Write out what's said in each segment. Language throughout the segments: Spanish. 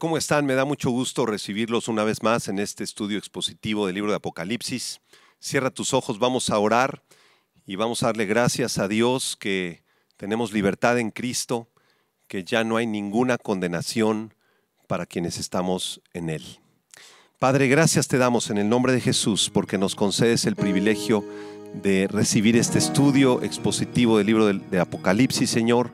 ¿cómo están? Me da mucho gusto recibirlos una vez más en este estudio expositivo del libro de Apocalipsis. Cierra tus ojos, vamos a orar y vamos a darle gracias a Dios que tenemos libertad en Cristo, que ya no hay ninguna condenación para quienes estamos en Él. Padre, gracias te damos en el nombre de Jesús porque nos concedes el privilegio de recibir este estudio expositivo del libro de Apocalipsis, Señor.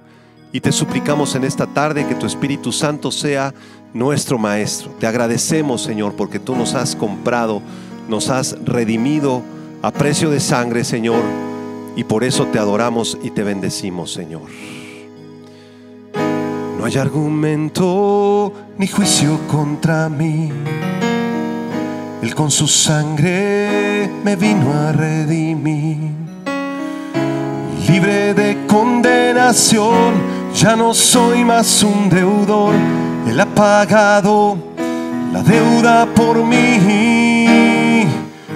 Y te suplicamos en esta tarde que tu Espíritu Santo sea nuestro Maestro. Te agradecemos, Señor, porque tú nos has comprado, nos has redimido a precio de sangre, Señor, y por eso te adoramos y te bendecimos, Señor. No hay argumento ni juicio contra mí. Él con su sangre me vino a redimir. Libre de condenación ya no soy más un deudor, Él ha pagado la deuda por mí.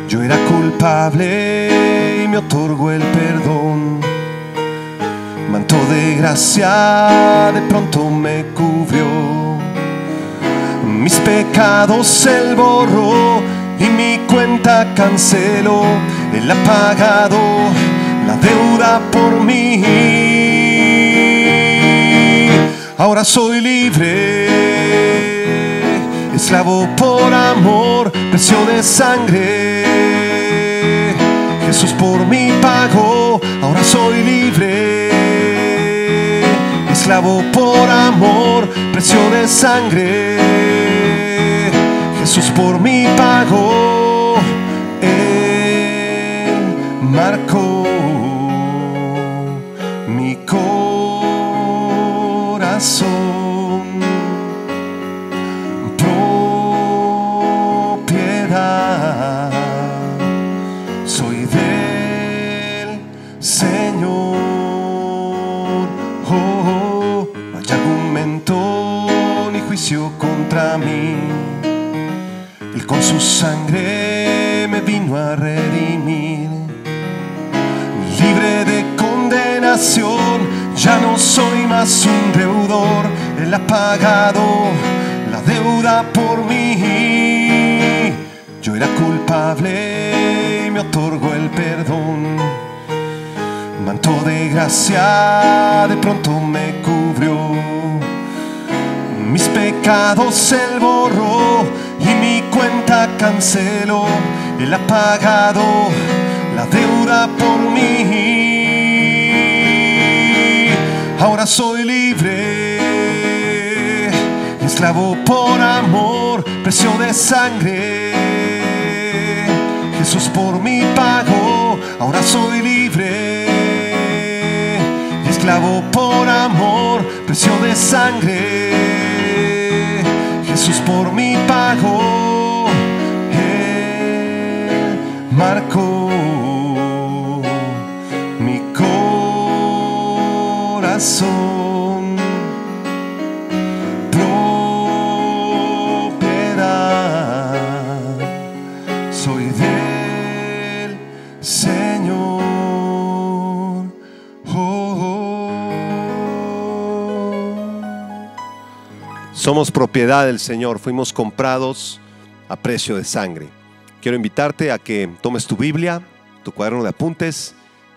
Yo era culpable y me otorgó el perdón. Manto de gracia de pronto me cubrió. Mis pecados Él borró y mi cuenta canceló. Él ha pagado la deuda por mí Ahora soy libre, esclavo por amor, precio de sangre. Jesús por mi pago, ahora soy libre, esclavo por amor, precio de sangre. Jesús por mi pago, un deudor, Él ha pagado la deuda por mí. Yo era culpable y me otorgó el perdón. Manto de gracia de pronto me cubrió. Mis pecados Él borró y mi cuenta canceló. Él ha pagado la deuda por mí. Ahora soy libre, esclavo por amor, precio de sangre. Jesús por mi pago, ahora soy libre, esclavo por amor, precio de sangre. Jesús por mi pagó Marco. propiedad. Soy del Señor. Somos propiedad del Señor, fuimos comprados a precio de sangre. Quiero invitarte a que tomes tu Biblia, tu cuaderno de apuntes,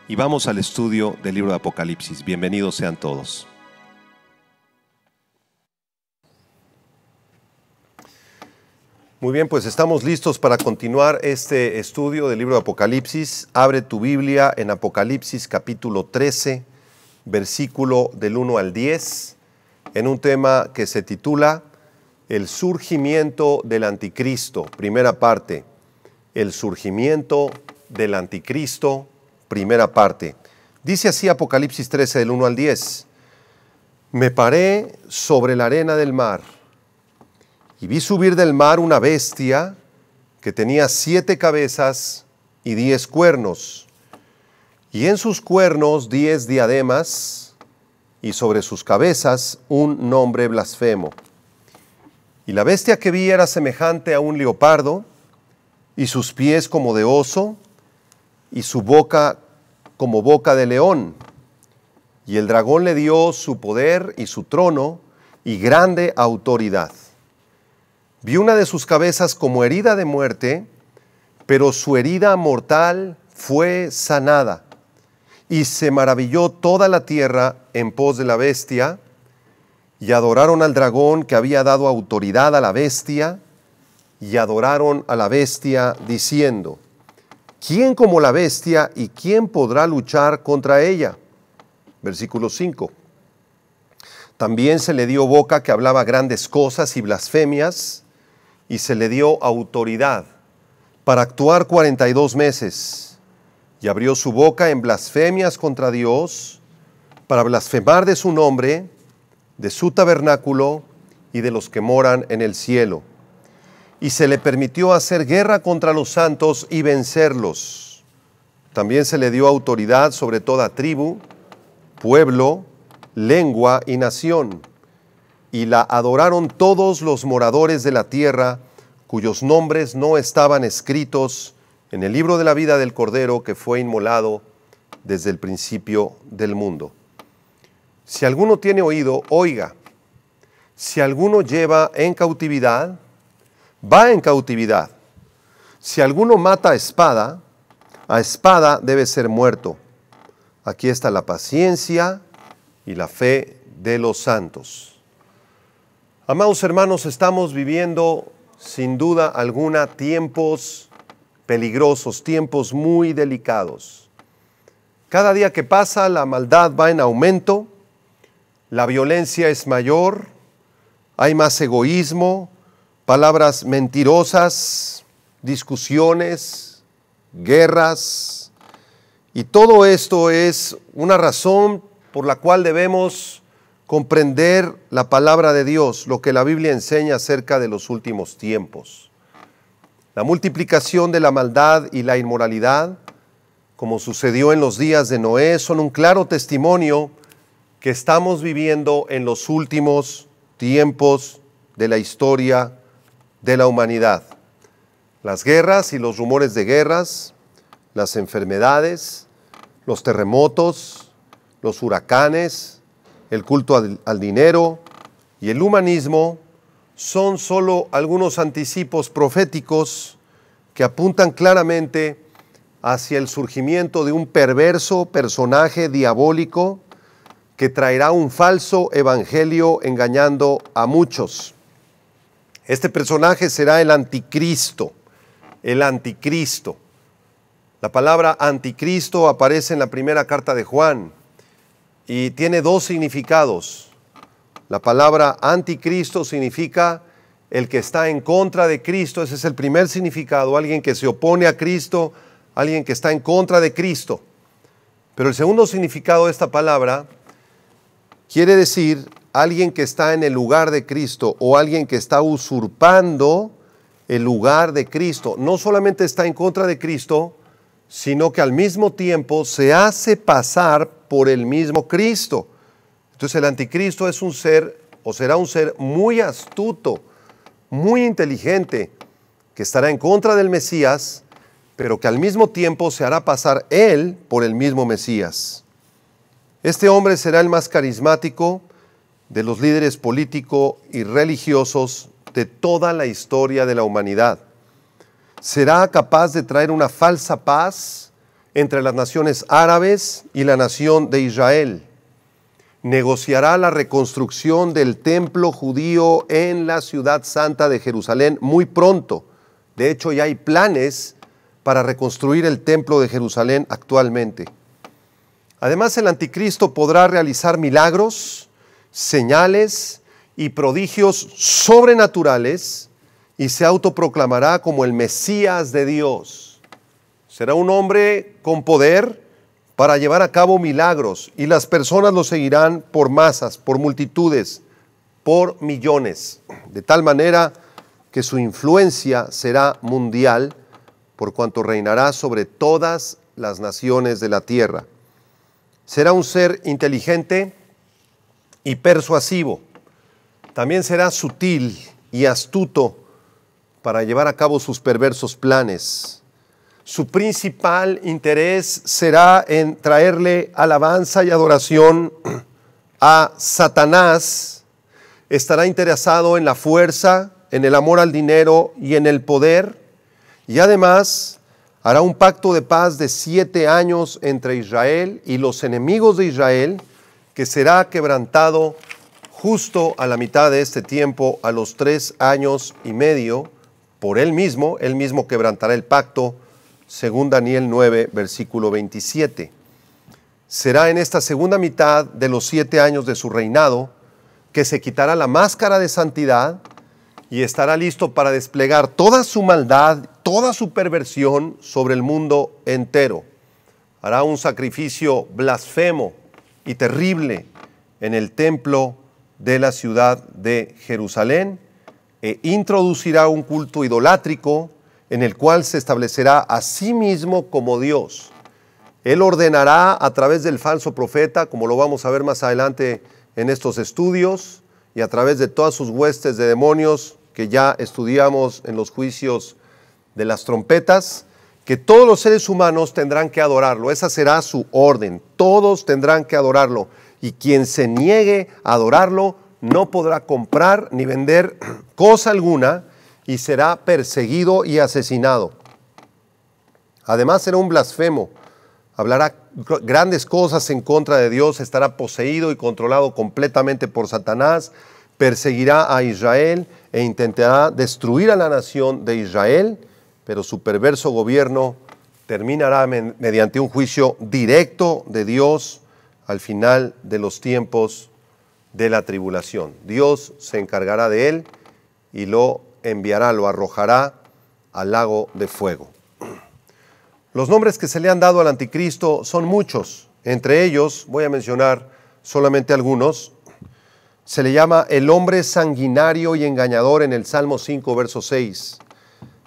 y vamos al estudio del libro de Apocalipsis. Bienvenidos sean todos. Muy bien, pues estamos listos para continuar este estudio del libro de Apocalipsis. Abre tu Biblia en Apocalipsis capítulo 13, versículo del 1 al 10, en un tema que se titula El surgimiento del anticristo, primera parte. El surgimiento del anticristo, primera parte. Dice así Apocalipsis 13 del 1 al 10. Me paré sobre la arena del mar y vi subir del mar una bestia que tenía siete cabezas y diez cuernos, y en sus cuernos diez diademas, y sobre sus cabezas un nombre blasfemo. Y la bestia que vi era semejante a un leopardo, y sus pies como de oso, y su boca como boca de león. Y el dragón le dio su poder y su trono y grande autoridad. Vi una de sus cabezas como herida de muerte, pero su herida mortal fue sanada. Y se maravilló toda la tierra en pos de la bestia, y adoraron al dragón que había dado autoridad a la bestia, y adoraron a la bestia diciendo, ¿Quién como la bestia y quién podrá luchar contra ella? Versículo 5. También se le dio boca que hablaba grandes cosas y blasfemias, y se le dio autoridad para actuar 42 meses, y abrió su boca en blasfemias contra Dios, para blasfemar de su nombre, de su tabernáculo y de los que moran en el cielo y se le permitió hacer guerra contra los santos y vencerlos. También se le dio autoridad sobre toda tribu, pueblo, lengua y nación. Y la adoraron todos los moradores de la tierra, cuyos nombres no estaban escritos en el libro de la vida del Cordero que fue inmolado desde el principio del mundo. Si alguno tiene oído, oiga. Si alguno lleva en cautividad, va en cautividad. Si alguno mata a espada, a espada debe ser muerto. Aquí está la paciencia y la fe de los santos. Amados hermanos, estamos viviendo sin duda alguna tiempos peligrosos, tiempos muy delicados. Cada día que pasa la maldad va en aumento, la violencia es mayor, hay más egoísmo, palabras mentirosas, discusiones, guerras. Y todo esto es una razón por la cual debemos comprender la palabra de Dios, lo que la Biblia enseña acerca de los últimos tiempos. La multiplicación de la maldad y la inmoralidad, como sucedió en los días de Noé, son un claro testimonio que estamos viviendo en los últimos tiempos de la historia de la humanidad. Las guerras y los rumores de guerras, las enfermedades, los terremotos, los huracanes, el culto al, dinero y el humanismo son solo algunos anticipos proféticos que apuntan claramente hacia el surgimiento de un perverso personaje diabólico que traerá un falso evangelio engañando a muchos. Este personaje será el anticristo, el anticristo. La palabra anticristo aparece en la primera carta de Juan y tiene dos significados. La palabra anticristo significa el que está en contra de Cristo, ese es el primer significado, alguien que se opone a Cristo, alguien que está en contra de Cristo. Pero el segundo significado de esta palabra quiere decir alguien que está en el lugar de Cristo o alguien que está usurpando el lugar de Cristo, no solamente está en contra de Cristo, sino que al mismo tiempo se hace pasar por el mismo Cristo. Entonces el anticristo es un ser o será un ser muy astuto, muy inteligente, que estará en contra del Mesías, pero que al mismo tiempo se hará pasar él por el mismo Mesías. Este hombre será el más carismático, de los líderes políticos y religiosos de toda la historia de la humanidad. ¿Será capaz de traer una falsa paz entre las naciones árabes y la nación de Israel? negociará la reconstrucción del templo judío en la ciudad santa de Jerusalén muy pronto. De hecho, ya hay planes para reconstruir el templo de Jerusalén actualmente. Además, el anticristo podrá realizar milagros señales y prodigios sobrenaturales y se autoproclamará como el Mesías de Dios. Será un hombre con poder para llevar a cabo milagros y las personas lo seguirán por masas, por multitudes, por millones, de tal manera que su influencia será mundial por cuanto reinará sobre todas las naciones de la tierra. Será un ser inteligente, y persuasivo. También será sutil y astuto para llevar a cabo sus perversos planes. Su principal interés será en traerle alabanza y adoración a Satanás. Estará interesado en la fuerza, en el amor al dinero y en el poder. Y además hará un pacto de paz de siete años entre Israel y los enemigos de Israel que será quebrantado justo a la mitad de este tiempo, a los tres años y medio, por él mismo, él mismo quebrantará el pacto, según Daniel 9, versículo 27. Será en esta segunda mitad de los siete años de su reinado que se quitará la máscara de santidad y estará listo para desplegar toda su maldad, toda su perversión sobre el mundo entero. Hará un sacrificio blasfemo y terrible en el templo de la ciudad de Jerusalén e introducirá un culto idolátrico en el cual se establecerá a sí mismo como Dios. Él ordenará a través del falso profeta, como lo vamos a ver más adelante en estos estudios, y a través de todas sus huestes de demonios que ya estudiamos en los juicios de las trompetas, que todos los seres humanos tendrán que adorarlo. Esa será su orden. Todos tendrán que adorarlo. Y quien se niegue a adorarlo no podrá comprar ni vender cosa alguna y será perseguido y asesinado. Además será un blasfemo. Hablará grandes cosas en contra de Dios, estará poseído y controlado completamente por Satanás, perseguirá a Israel e intentará destruir a la nación de Israel pero su perverso gobierno terminará mediante un juicio directo de Dios al final de los tiempos de la tribulación. Dios se encargará de él y lo enviará, lo arrojará al lago de fuego. Los nombres que se le han dado al anticristo son muchos. Entre ellos voy a mencionar solamente algunos. Se le llama el hombre sanguinario y engañador en el Salmo 5, verso 6.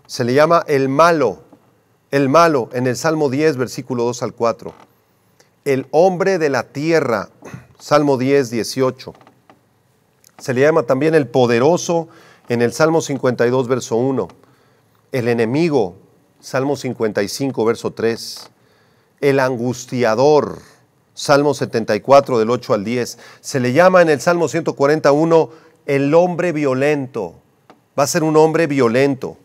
Se le llama el malo, el malo, en el Salmo 10, versículo 2 al 4. El hombre de la tierra, Salmo 10, 18. Se le llama también el poderoso en el Salmo 52, verso 1. El enemigo, Salmo 55, verso 3. El angustiador, Salmo 74, del 8 al 10. Se le llama en el Salmo 141 el hombre violento. Va a ser un hombre violento.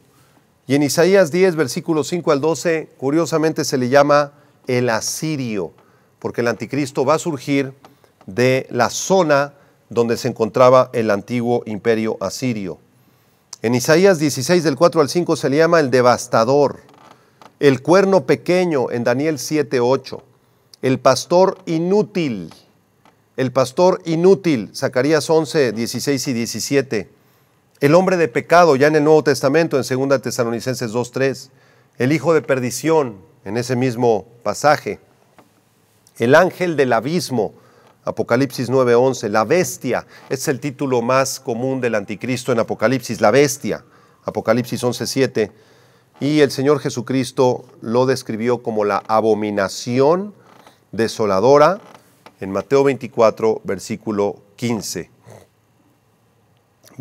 Y en Isaías 10, versículos 5 al 12, curiosamente se le llama el asirio, porque el anticristo va a surgir de la zona donde se encontraba el antiguo imperio asirio. En Isaías 16 del 4 al 5 se le llama el devastador, el cuerno pequeño en Daniel 7, 8, el pastor inútil, el pastor inútil, Zacarías 11, 16 y 17 el hombre de pecado, ya en el Nuevo Testamento, en 2 Tesalonicenses 2.3, el hijo de perdición, en ese mismo pasaje, el ángel del abismo, Apocalipsis 9.11, la bestia, es el título más común del anticristo en Apocalipsis, la bestia, Apocalipsis 11.7, y el Señor Jesucristo lo describió como la abominación desoladora en Mateo 24, versículo 15.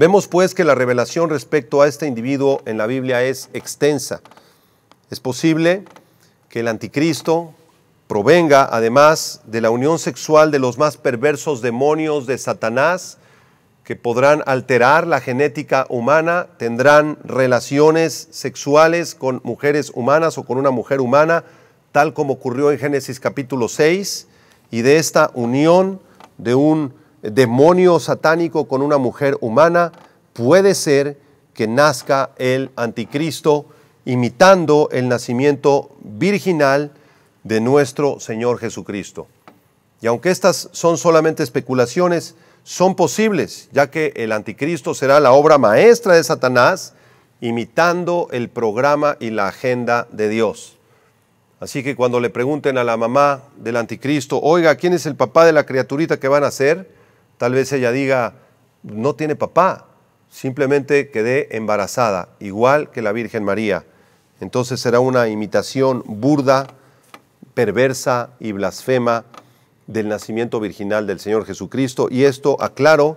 Vemos pues que la revelación respecto a este individuo en la Biblia es extensa. Es posible que el anticristo provenga además de la unión sexual de los más perversos demonios de Satanás, que podrán alterar la genética humana, tendrán relaciones sexuales con mujeres humanas o con una mujer humana, tal como ocurrió en Génesis capítulo 6, y de esta unión de un demonio satánico con una mujer humana, puede ser que nazca el anticristo imitando el nacimiento virginal de nuestro Señor Jesucristo. Y aunque estas son solamente especulaciones, son posibles, ya que el anticristo será la obra maestra de Satanás, imitando el programa y la agenda de Dios. Así que cuando le pregunten a la mamá del anticristo, oiga, ¿quién es el papá de la criaturita que van a ser? Tal vez ella diga, no tiene papá, simplemente quedé embarazada, igual que la Virgen María. Entonces será una imitación burda, perversa y blasfema del nacimiento virginal del Señor Jesucristo. Y esto, aclaro,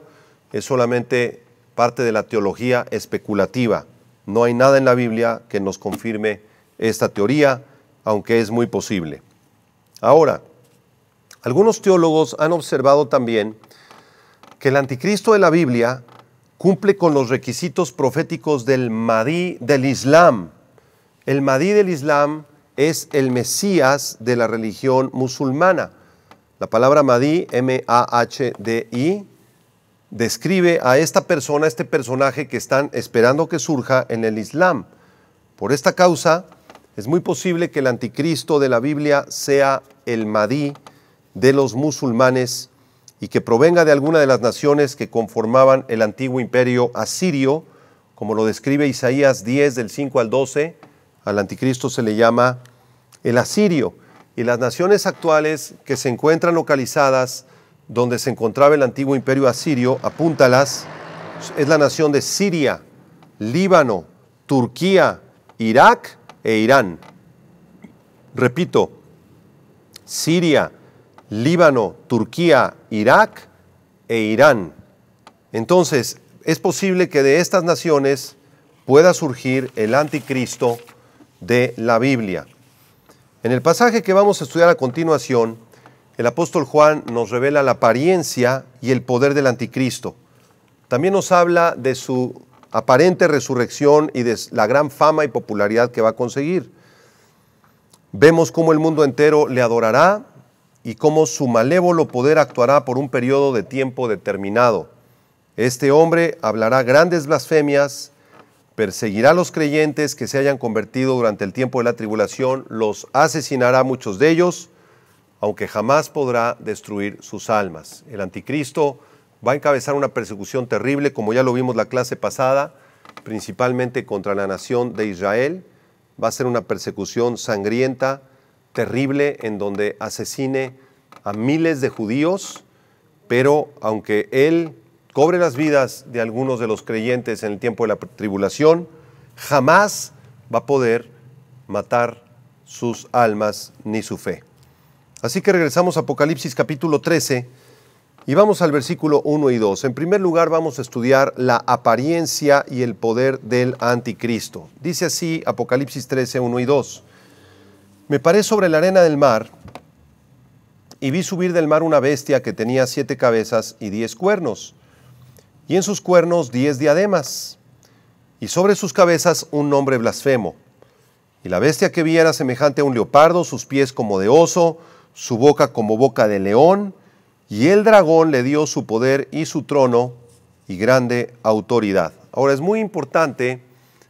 es solamente parte de la teología especulativa. No hay nada en la Biblia que nos confirme esta teoría, aunque es muy posible. Ahora, algunos teólogos han observado también que el anticristo de la Biblia cumple con los requisitos proféticos del Mahdi del Islam. El Mahdi del Islam es el Mesías de la religión musulmana. La palabra Mahdi, M-A-H-D-I, describe a esta persona, a este personaje que están esperando que surja en el Islam. Por esta causa, es muy posible que el anticristo de la Biblia sea el Mahdi de los musulmanes y que provenga de alguna de las naciones que conformaban el antiguo imperio asirio, como lo describe Isaías 10 del 5 al 12, al anticristo se le llama el asirio, y las naciones actuales que se encuentran localizadas donde se encontraba el antiguo imperio asirio, apúntalas, es la nación de Siria, Líbano, Turquía, Irak e Irán. Repito, Siria, Líbano, Turquía, Irak e Irán. Entonces, es posible que de estas naciones pueda surgir el anticristo de la Biblia. En el pasaje que vamos a estudiar a continuación, el apóstol Juan nos revela la apariencia y el poder del anticristo. También nos habla de su aparente resurrección y de la gran fama y popularidad que va a conseguir. Vemos cómo el mundo entero le adorará y cómo su malévolo poder actuará por un periodo de tiempo determinado. Este hombre hablará grandes blasfemias, perseguirá a los creyentes que se hayan convertido durante el tiempo de la tribulación, los asesinará a muchos de ellos, aunque jamás podrá destruir sus almas. El anticristo va a encabezar una persecución terrible, como ya lo vimos la clase pasada, principalmente contra la nación de Israel. Va a ser una persecución sangrienta, terrible en donde asesine a miles de judíos, pero aunque él cobre las vidas de algunos de los creyentes en el tiempo de la tribulación, jamás va a poder matar sus almas ni su fe. Así que regresamos a Apocalipsis capítulo 13 y vamos al versículo 1 y 2. En primer lugar vamos a estudiar la apariencia y el poder del anticristo. Dice así Apocalipsis 13, 1 y 2. Me paré sobre la arena del mar y vi subir del mar una bestia que tenía siete cabezas y diez cuernos, y en sus cuernos diez diademas, y sobre sus cabezas un nombre blasfemo. Y la bestia que vi era semejante a un leopardo, sus pies como de oso, su boca como boca de león, y el dragón le dio su poder y su trono y grande autoridad. Ahora es muy importante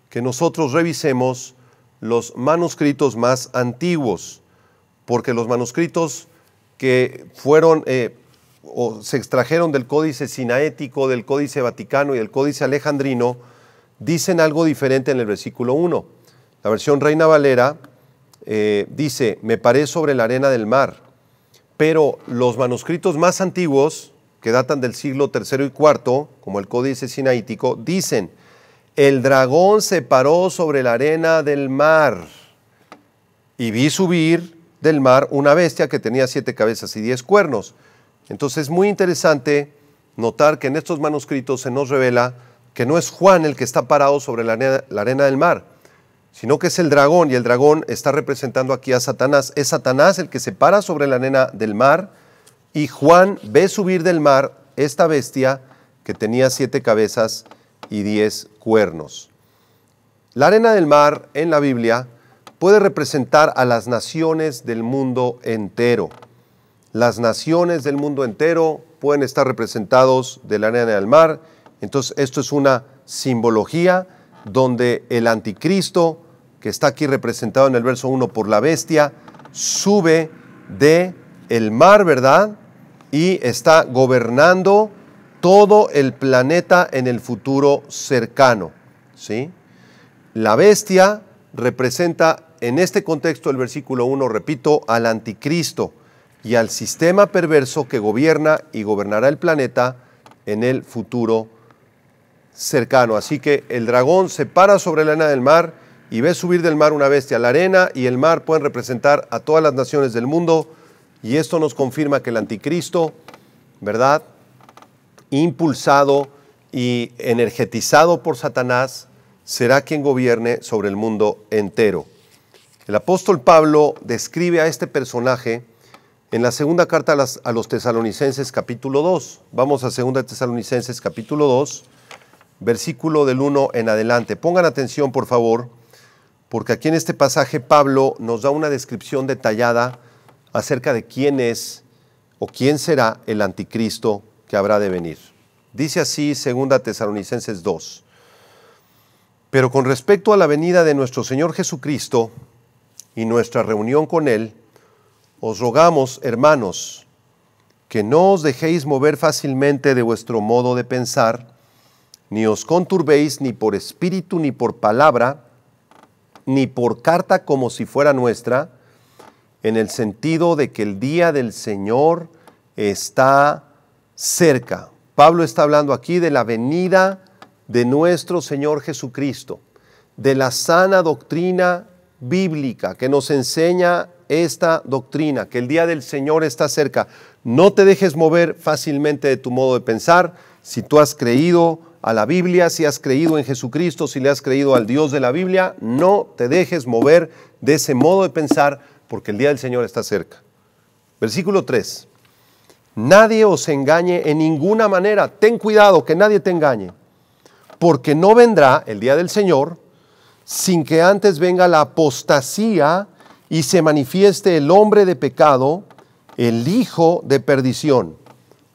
que nosotros revisemos los manuscritos más antiguos, porque los manuscritos que fueron eh, o se extrajeron del Códice Sinaético, del Códice Vaticano y del Códice Alejandrino, dicen algo diferente en el versículo 1. La versión Reina Valera eh, dice, me paré sobre la arena del mar, pero los manuscritos más antiguos, que datan del siglo III y IV, como el Códice Sinaítico, dicen, el dragón se paró sobre la arena del mar y vi subir del mar una bestia que tenía siete cabezas y diez cuernos. Entonces es muy interesante notar que en estos manuscritos se nos revela que no es Juan el que está parado sobre la arena, del mar, sino que es el dragón y el dragón está representando aquí a Satanás. Es Satanás el que se para sobre la arena del mar y Juan ve subir del mar esta bestia que tenía siete cabezas y diez cuernos. La arena del mar en la Biblia puede representar a las naciones del mundo entero. Las naciones del mundo entero pueden estar representados de la arena del mar. Entonces esto es una simbología donde el anticristo, que está aquí representado en el verso 1 por la bestia, sube de el mar, ¿verdad? Y está gobernando todo el planeta en el futuro cercano. ¿sí? La bestia representa en este contexto el versículo 1, repito, al anticristo y al sistema perverso que gobierna y gobernará el planeta en el futuro cercano. Así que el dragón se para sobre la arena del mar y ve subir del mar una bestia. La arena y el mar pueden representar a todas las naciones del mundo y esto nos confirma que el anticristo, ¿verdad? impulsado y energetizado por Satanás, será quien gobierne sobre el mundo entero. El apóstol Pablo describe a este personaje en la segunda carta a, los tesalonicenses capítulo 2. Vamos a segunda tesalonicenses capítulo 2, versículo del 1 en adelante. Pongan atención, por favor, porque aquí en este pasaje Pablo nos da una descripción detallada acerca de quién es o quién será el anticristo habrá de venir. Dice así 2 Tesalonicenses 2. Pero con respecto a la venida de nuestro Señor Jesucristo y nuestra reunión con Él, os rogamos, hermanos, que no os dejéis mover fácilmente de vuestro modo de pensar, ni os conturbéis ni por espíritu, ni por palabra, ni por carta como si fuera nuestra, en el sentido de que el día del Señor está cerca. Pablo está hablando aquí de la venida de nuestro Señor Jesucristo, de la sana doctrina bíblica que nos enseña esta doctrina, que el día del Señor está cerca. No te dejes mover fácilmente de tu modo de pensar. Si tú has creído a la Biblia, si has creído en Jesucristo, si le has creído al Dios de la Biblia, no te dejes mover de ese modo de pensar, porque el día del Señor está cerca. Versículo 3. Nadie os engañe en ninguna manera. Ten cuidado que nadie te engañe. Porque no vendrá el día del Señor sin que antes venga la apostasía y se manifieste el hombre de pecado, el hijo de perdición.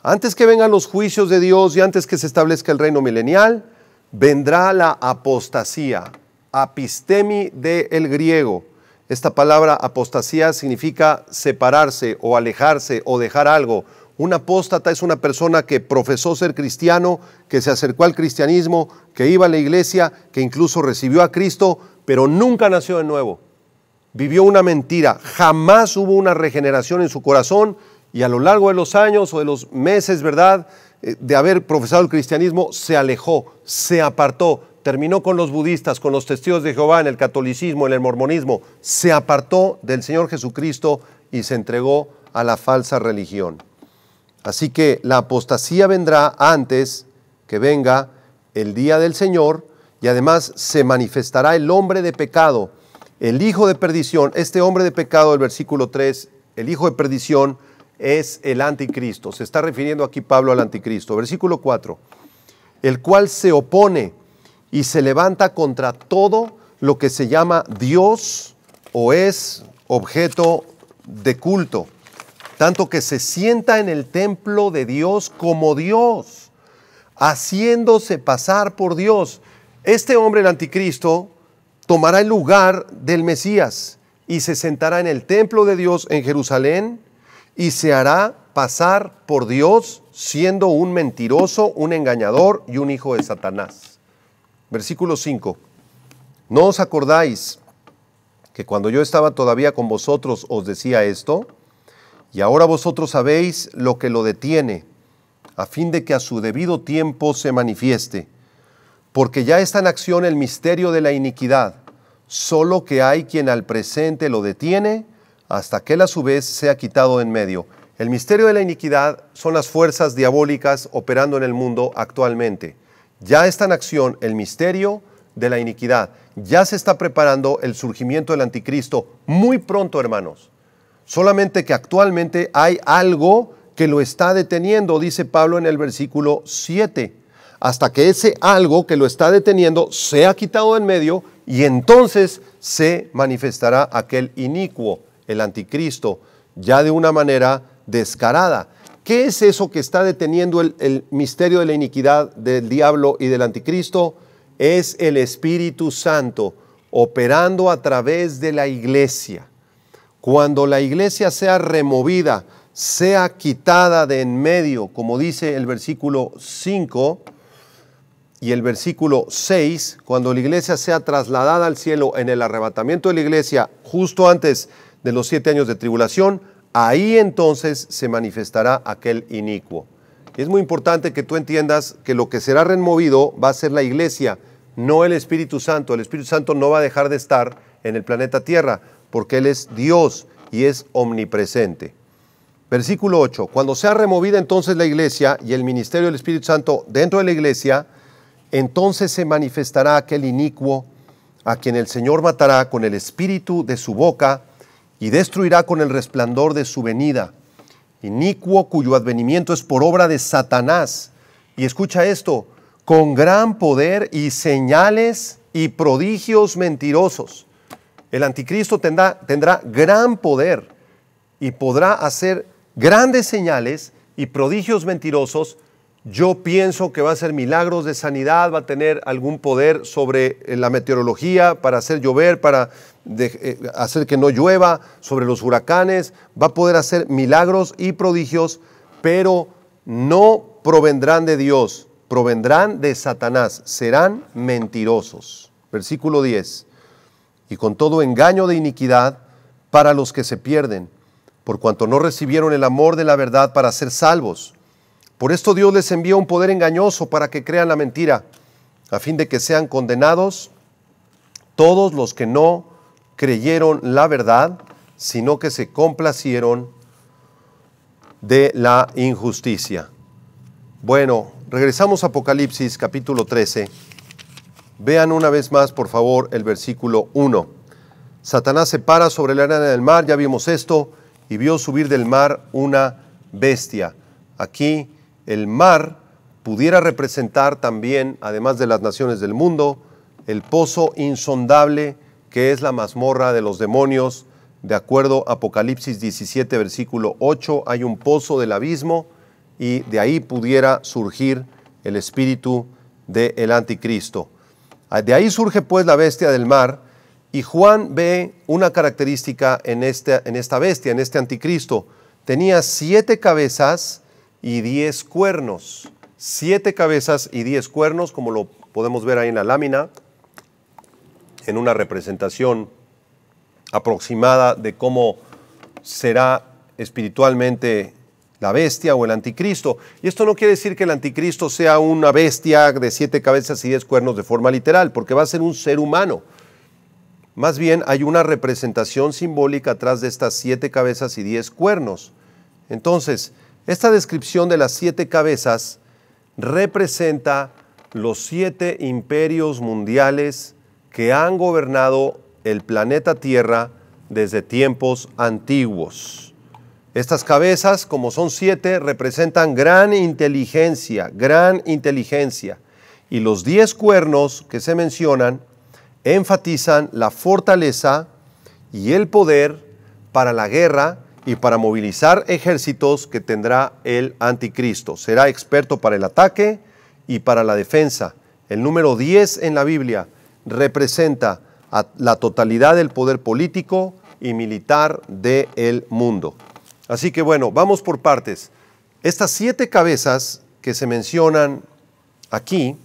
Antes que vengan los juicios de Dios y antes que se establezca el reino milenial, vendrá la apostasía. Apistemi del el griego. Esta palabra apostasía significa separarse o alejarse o dejar algo un apóstata es una persona que profesó ser cristiano, que se acercó al cristianismo, que iba a la iglesia, que incluso recibió a Cristo, pero nunca nació de nuevo. Vivió una mentira, jamás hubo una regeneración en su corazón y a lo largo de los años o de los meses, ¿verdad?, eh, de haber profesado el cristianismo, se alejó, se apartó, terminó con los budistas, con los testigos de Jehová, en el catolicismo, en el mormonismo, se apartó del Señor Jesucristo y se entregó a la falsa religión. Así que la apostasía vendrá antes que venga el día del Señor y además se manifestará el hombre de pecado, el hijo de perdición. Este hombre de pecado, el versículo 3, el hijo de perdición es el anticristo. Se está refiriendo aquí Pablo al anticristo. Versículo 4, el cual se opone y se levanta contra todo lo que se llama Dios o es objeto de culto tanto que se sienta en el templo de Dios como Dios, haciéndose pasar por Dios. Este hombre, el anticristo, tomará el lugar del Mesías y se sentará en el templo de Dios en Jerusalén y se hará pasar por Dios siendo un mentiroso, un engañador y un hijo de Satanás. Versículo 5. ¿No os acordáis que cuando yo estaba todavía con vosotros os decía esto? Y ahora vosotros sabéis lo que lo detiene, a fin de que a su debido tiempo se manifieste. Porque ya está en acción el misterio de la iniquidad, solo que hay quien al presente lo detiene hasta que él a su vez sea quitado en medio. El misterio de la iniquidad son las fuerzas diabólicas operando en el mundo actualmente. Ya está en acción el misterio de la iniquidad. Ya se está preparando el surgimiento del anticristo muy pronto, hermanos solamente que actualmente hay algo que lo está deteniendo, dice Pablo en el versículo 7, hasta que ese algo que lo está deteniendo sea quitado en medio y entonces se manifestará aquel inicuo, el anticristo, ya de una manera descarada. ¿Qué es eso que está deteniendo el, el, misterio de la iniquidad del diablo y del anticristo? Es el Espíritu Santo operando a través de la iglesia. Cuando la iglesia sea removida, sea quitada de en medio, como dice el versículo 5 y el versículo 6, cuando la iglesia sea trasladada al cielo en el arrebatamiento de la iglesia justo antes de los siete años de tribulación, ahí entonces se manifestará aquel inicuo. Es muy importante que tú entiendas que lo que será removido va a ser la iglesia, no el Espíritu Santo. El Espíritu Santo no va a dejar de estar en el planeta Tierra, porque Él es Dios y es omnipresente. Versículo 8. Cuando sea removida entonces la iglesia y el ministerio del Espíritu Santo dentro de la iglesia, entonces se manifestará aquel inicuo a quien el Señor matará con el espíritu de su boca y destruirá con el resplandor de su venida. Inicuo cuyo advenimiento es por obra de Satanás. Y escucha esto, con gran poder y señales y prodigios mentirosos el anticristo tendrá, tendrá gran poder y podrá hacer grandes señales y prodigios mentirosos. Yo pienso que va a hacer milagros de sanidad, va a tener algún poder sobre eh, la meteorología para hacer llover, para eh, hacer que no llueva, sobre los huracanes, va a poder hacer milagros y prodigios, pero no provendrán de Dios, provendrán de Satanás, serán mentirosos. Versículo 10 y con todo engaño de iniquidad para los que se pierden, por cuanto no recibieron el amor de la verdad para ser salvos. Por esto Dios les envía un poder engañoso para que crean la mentira, a fin de que sean condenados todos los que no creyeron la verdad, sino que se complacieron de la injusticia. Bueno, regresamos a Apocalipsis capítulo 13. Vean una vez más, por favor, el versículo 1. Satanás se para sobre la arena del mar, ya vimos esto, y vio subir del mar una bestia. Aquí el mar pudiera representar también, además de las naciones del mundo, el pozo insondable que es la mazmorra de los demonios. De acuerdo a Apocalipsis 17, versículo 8, hay un pozo del abismo y de ahí pudiera surgir el espíritu del anticristo. Ah, de ahí surge pues la bestia del mar y Juan ve una característica en esta, en esta bestia, en este anticristo. Tenía siete cabezas y diez cuernos. Siete cabezas y diez cuernos, como lo podemos ver ahí en la lámina, en una representación aproximada de cómo será espiritualmente la bestia o el anticristo. Y esto no quiere decir que el anticristo sea una bestia de siete cabezas y diez cuernos de forma literal, porque va a ser un ser humano. Más bien hay una representación simbólica atrás de estas siete cabezas y diez cuernos. Entonces, esta descripción de las siete cabezas representa los siete imperios mundiales que han gobernado el planeta Tierra desde tiempos antiguos. Estas cabezas, como son siete, representan gran inteligencia, gran inteligencia. Y los diez cuernos que se mencionan enfatizan la fortaleza y el poder para la guerra y para movilizar ejércitos que tendrá el anticristo. Será experto para el ataque y para la defensa. El número 10 en la Biblia representa la totalidad del poder político y militar del mundo. Así que bueno, vamos por partes. Estas siete cabezas que se mencionan aquí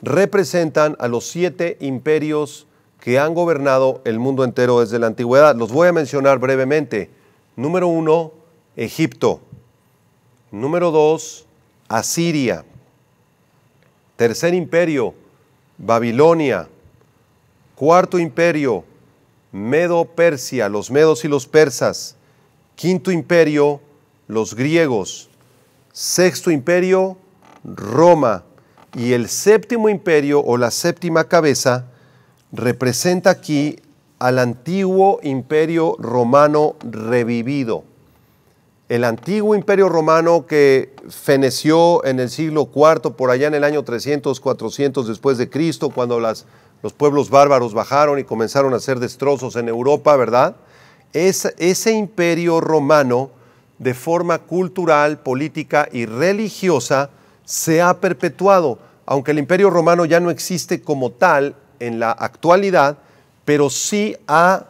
representan a los siete imperios que han gobernado el mundo entero desde la antigüedad. Los voy a mencionar brevemente. Número uno, Egipto. Número dos, Asiria. Tercer imperio, Babilonia. Cuarto imperio, Medo-Persia, los medos y los persas. Quinto imperio, los griegos. Sexto imperio, Roma. Y el séptimo imperio o la séptima cabeza representa aquí al antiguo imperio romano revivido. El antiguo imperio romano que feneció en el siglo IV, por allá en el año 300, 400 después de Cristo, cuando los pueblos bárbaros bajaron y comenzaron a hacer destrozos en Europa, ¿verdad? ese imperio romano, de forma cultural, política y religiosa, se ha perpetuado. Aunque el imperio romano ya no existe como tal en la actualidad, pero sí ha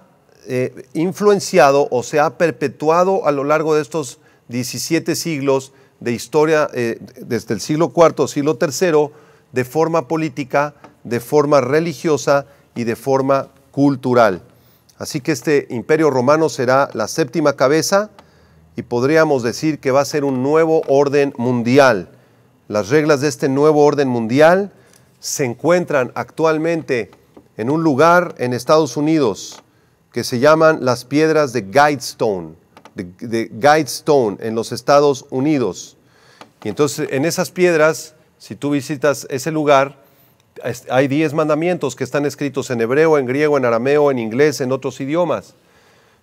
eh, influenciado o se ha perpetuado a lo largo de estos 17 siglos de historia, eh, desde el siglo IV, siglo III, de forma política, de forma religiosa y de forma cultural. Así que este imperio romano será la séptima cabeza y podríamos decir que va a ser un nuevo orden mundial. Las reglas de este nuevo orden mundial se encuentran actualmente en un lugar en Estados Unidos que se llaman las piedras de Guidestone, de, de Guidestone en los Estados Unidos. Y entonces en esas piedras, si tú visitas ese lugar, hay diez mandamientos que están escritos en hebreo, en griego, en arameo, en inglés, en otros idiomas.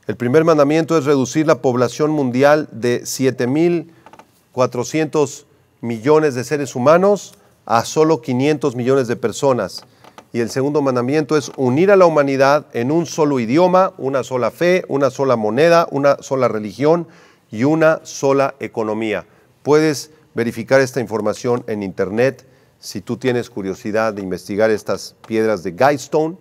El primer mandamiento es reducir la población mundial de 7.400 millones de seres humanos a solo 500 millones de personas. Y el segundo mandamiento es unir a la humanidad en un solo idioma, una sola fe, una sola moneda, una sola religión y una sola economía. Puedes verificar esta información en internet si tú tienes curiosidad de investigar estas piedras de Guidestone,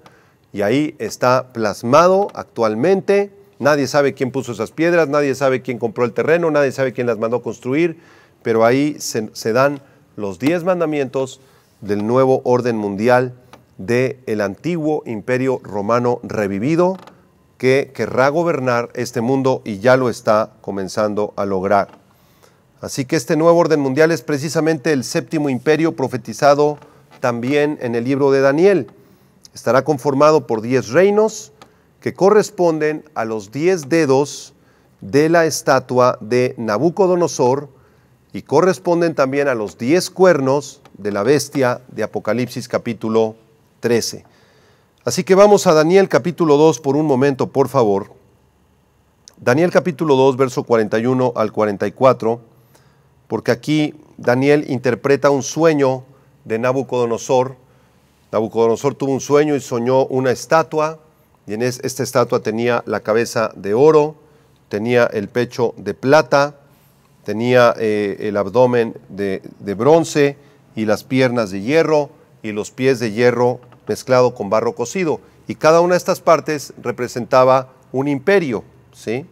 y ahí está plasmado actualmente. Nadie sabe quién puso esas piedras, nadie sabe quién compró el terreno, nadie sabe quién las mandó construir, pero ahí se, dan los diez mandamientos del nuevo orden mundial del el antiguo imperio romano revivido que querrá gobernar este mundo y ya lo está comenzando a lograr. Así que este nuevo orden mundial es precisamente el séptimo imperio profetizado también en el libro de Daniel. Estará conformado por diez reinos que corresponden a los diez dedos de la estatua de Nabucodonosor y corresponden también a los diez cuernos de la bestia de Apocalipsis capítulo 13. Así que vamos a Daniel capítulo 2 por un momento, por favor. Daniel capítulo 2, verso 41 al 44 porque aquí Daniel interpreta un sueño de Nabucodonosor. Nabucodonosor tuvo un sueño y soñó una estatua, y en esta estatua tenía la cabeza de oro, tenía el pecho de plata, tenía eh, el abdomen de, de bronce y las piernas de hierro y los pies de hierro mezclado con barro cocido. Y cada una de estas partes representaba un imperio, ¿sí?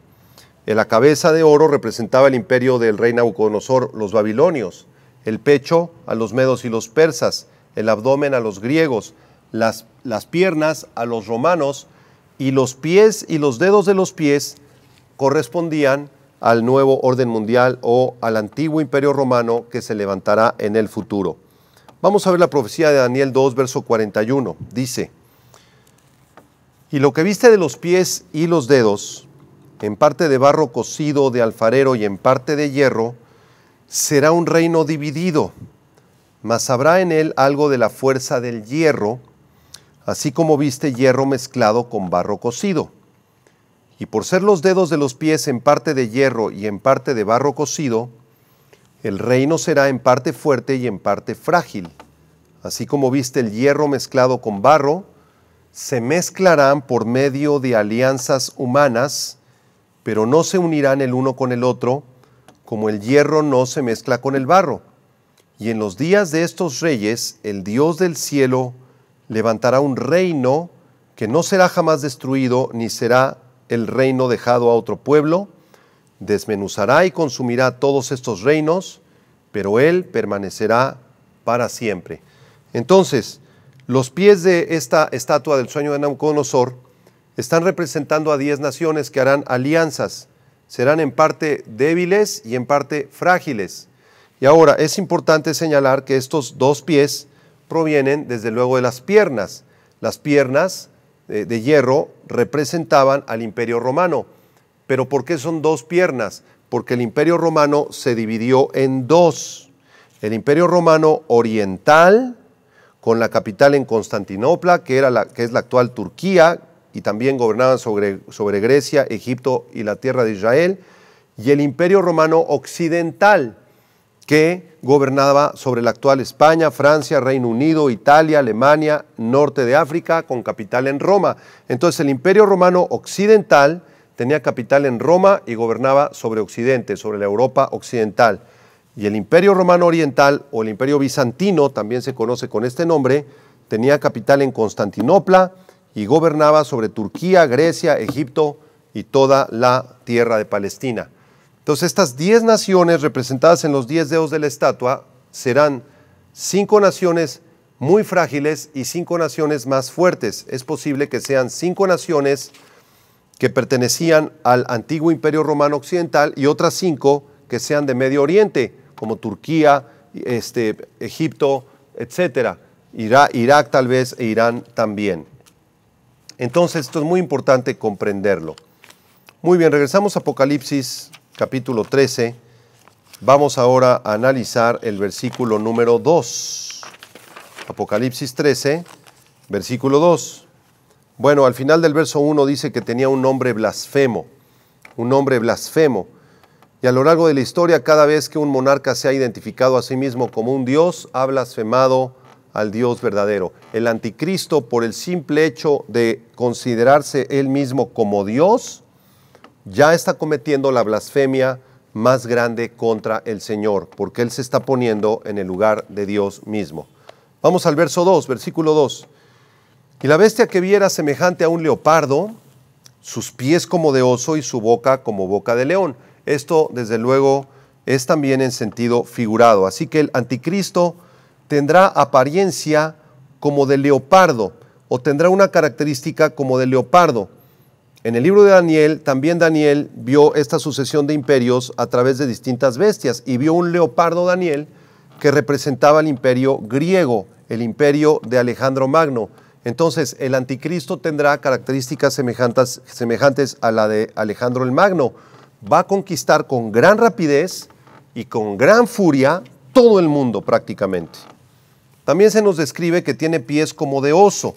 la cabeza de oro representaba el imperio del rey Nabucodonosor, los babilonios, el pecho a los medos y los persas, el abdomen a los griegos, las, las piernas a los romanos y los pies y los dedos de los pies correspondían al nuevo orden mundial o al antiguo imperio romano que se levantará en el futuro. Vamos a ver la profecía de Daniel 2, verso 41. Dice, y lo que viste de los pies y los dedos, en parte de barro cocido de alfarero y en parte de hierro, será un reino dividido, mas habrá en él algo de la fuerza del hierro, así como viste hierro mezclado con barro cocido. Y por ser los dedos de los pies en parte de hierro y en parte de barro cocido, el reino será en parte fuerte y en parte frágil. Así como viste el hierro mezclado con barro, se mezclarán por medio de alianzas humanas pero no se unirán el uno con el otro, como el hierro no se mezcla con el barro. Y en los días de estos reyes, el Dios del cielo levantará un reino que no será jamás destruido, ni será el reino dejado a otro pueblo. Desmenuzará y consumirá todos estos reinos, pero él permanecerá para siempre. Entonces, los pies de esta estatua del sueño de Nabucodonosor están representando a 10 naciones que harán alianzas. Serán en parte débiles y en parte frágiles. Y ahora es importante señalar que estos dos pies provienen desde luego de las piernas. Las piernas eh, de, hierro representaban al imperio romano. Pero ¿por qué son dos piernas? Porque el imperio romano se dividió en dos. El imperio romano oriental, con la capital en Constantinopla, que, era la, que es la actual Turquía, y también gobernaban sobre, sobre Grecia, Egipto y la tierra de Israel, y el imperio romano occidental, que gobernaba sobre la actual España, Francia, Reino Unido, Italia, Alemania, norte de África, con capital en Roma. Entonces el imperio romano occidental tenía capital en Roma y gobernaba sobre Occidente, sobre la Europa occidental. Y el imperio romano oriental, o el imperio bizantino, también se conoce con este nombre, tenía capital en Constantinopla, y gobernaba sobre Turquía, Grecia, Egipto y toda la tierra de Palestina. Entonces estas diez naciones representadas en los diez dedos de la estatua serán cinco naciones muy frágiles y cinco naciones más fuertes. Es posible que sean cinco naciones que pertenecían al antiguo imperio romano occidental y otras cinco que sean de Medio Oriente, como Turquía, este, Egipto, etcétera, Irak tal vez e Irán también. Entonces esto es muy importante comprenderlo. Muy bien, regresamos a Apocalipsis capítulo 13. Vamos ahora a analizar el versículo número 2. Apocalipsis 13, versículo 2. Bueno, al final del verso 1 dice que tenía un nombre blasfemo, un nombre blasfemo. Y a lo largo de la historia, cada vez que un monarca se ha identificado a sí mismo como un dios, ha blasfemado al Dios verdadero. El anticristo, por el simple hecho de considerarse él mismo como Dios, ya está cometiendo la blasfemia más grande contra el Señor, porque él se está poniendo en el lugar de Dios mismo. Vamos al verso 2, versículo 2. Y la bestia que viera semejante a un leopardo, sus pies como de oso y su boca como boca de león. Esto, desde luego, es también en sentido figurado. Así que el anticristo tendrá apariencia como de leopardo o tendrá una característica como de leopardo. En el libro de Daniel, también Daniel vio esta sucesión de imperios a través de distintas bestias y vio un leopardo Daniel que representaba el imperio griego, el imperio de Alejandro Magno. Entonces, el anticristo tendrá características semejantes, a la de Alejandro el Magno. Va a conquistar con gran rapidez y con gran furia todo el mundo prácticamente. También se nos describe que tiene pies como de oso.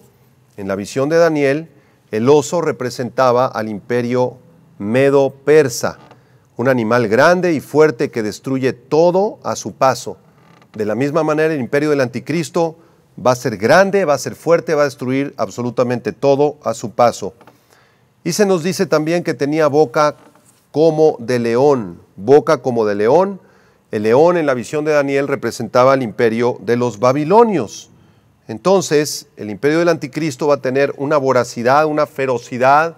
En la visión de Daniel, el oso representaba al imperio medo-persa, un animal grande y fuerte que destruye todo a su paso. De la misma manera, el imperio del anticristo va a ser grande, va a ser fuerte, va a destruir absolutamente todo a su paso. Y se nos dice también que tenía boca como de león, boca como de león, el león en la visión de Daniel representaba el imperio de los babilonios. Entonces, el imperio del anticristo va a tener una voracidad, una ferocidad,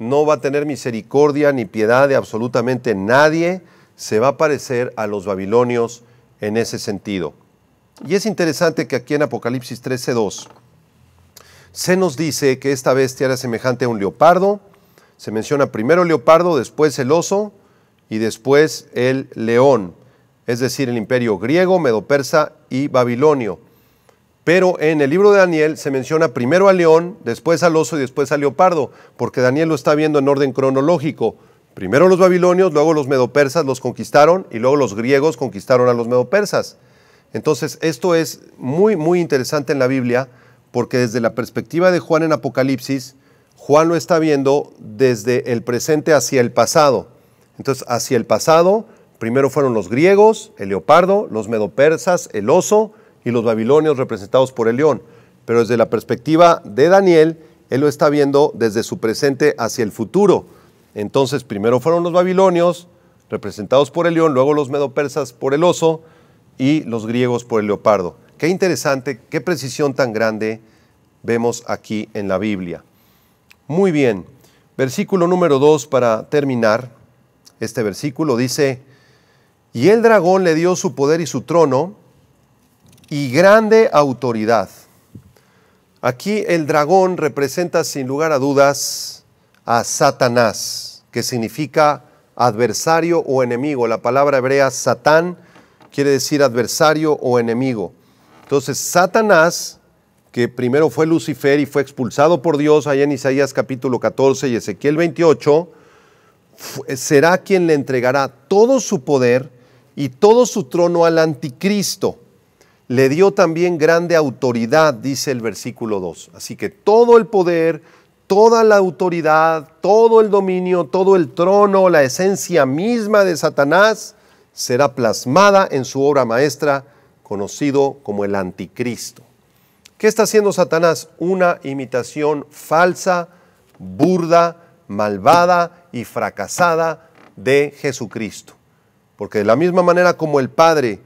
no va a tener misericordia ni piedad de absolutamente nadie, se va a parecer a los babilonios en ese sentido. Y es interesante que aquí en Apocalipsis 13:2 se nos dice que esta bestia era semejante a un leopardo. Se menciona primero el leopardo, después el oso y después el león es decir, el imperio griego, medo-persa y babilonio. Pero en el libro de Daniel se menciona primero al león, después al oso y después al leopardo, porque Daniel lo está viendo en orden cronológico. Primero los babilonios, luego los medopersas los conquistaron y luego los griegos conquistaron a los medopersas. Entonces, esto es muy, muy interesante en la Biblia, porque desde la perspectiva de Juan en Apocalipsis, Juan lo está viendo desde el presente hacia el pasado. Entonces, hacia el pasado Primero fueron los griegos, el leopardo, los medopersas, el oso y los babilonios representados por el león. Pero desde la perspectiva de Daniel, él lo está viendo desde su presente hacia el futuro. Entonces, primero fueron los babilonios, representados por el león, luego los medopersas por el oso y los griegos por el leopardo. Qué interesante, qué precisión tan grande vemos aquí en la Biblia. Muy bien, versículo número 2 para terminar. Este versículo dice, y el dragón le dio su poder y su trono y grande autoridad. Aquí el dragón representa sin lugar a dudas a Satanás, que significa adversario o enemigo. La palabra hebrea Satán quiere decir adversario o enemigo. Entonces Satanás, que primero fue Lucifer y fue expulsado por Dios allá en Isaías capítulo 14 y Ezequiel 28, será quien le entregará todo su poder y todo su trono al anticristo. Le dio también grande autoridad, dice el versículo 2. Así que todo el poder, toda la autoridad, todo el dominio, todo el trono, la esencia misma de Satanás será plasmada en su obra maestra, conocido como el anticristo. ¿Qué está haciendo Satanás? Una imitación falsa, burda, malvada y fracasada de Jesucristo. Porque de la misma manera como el Padre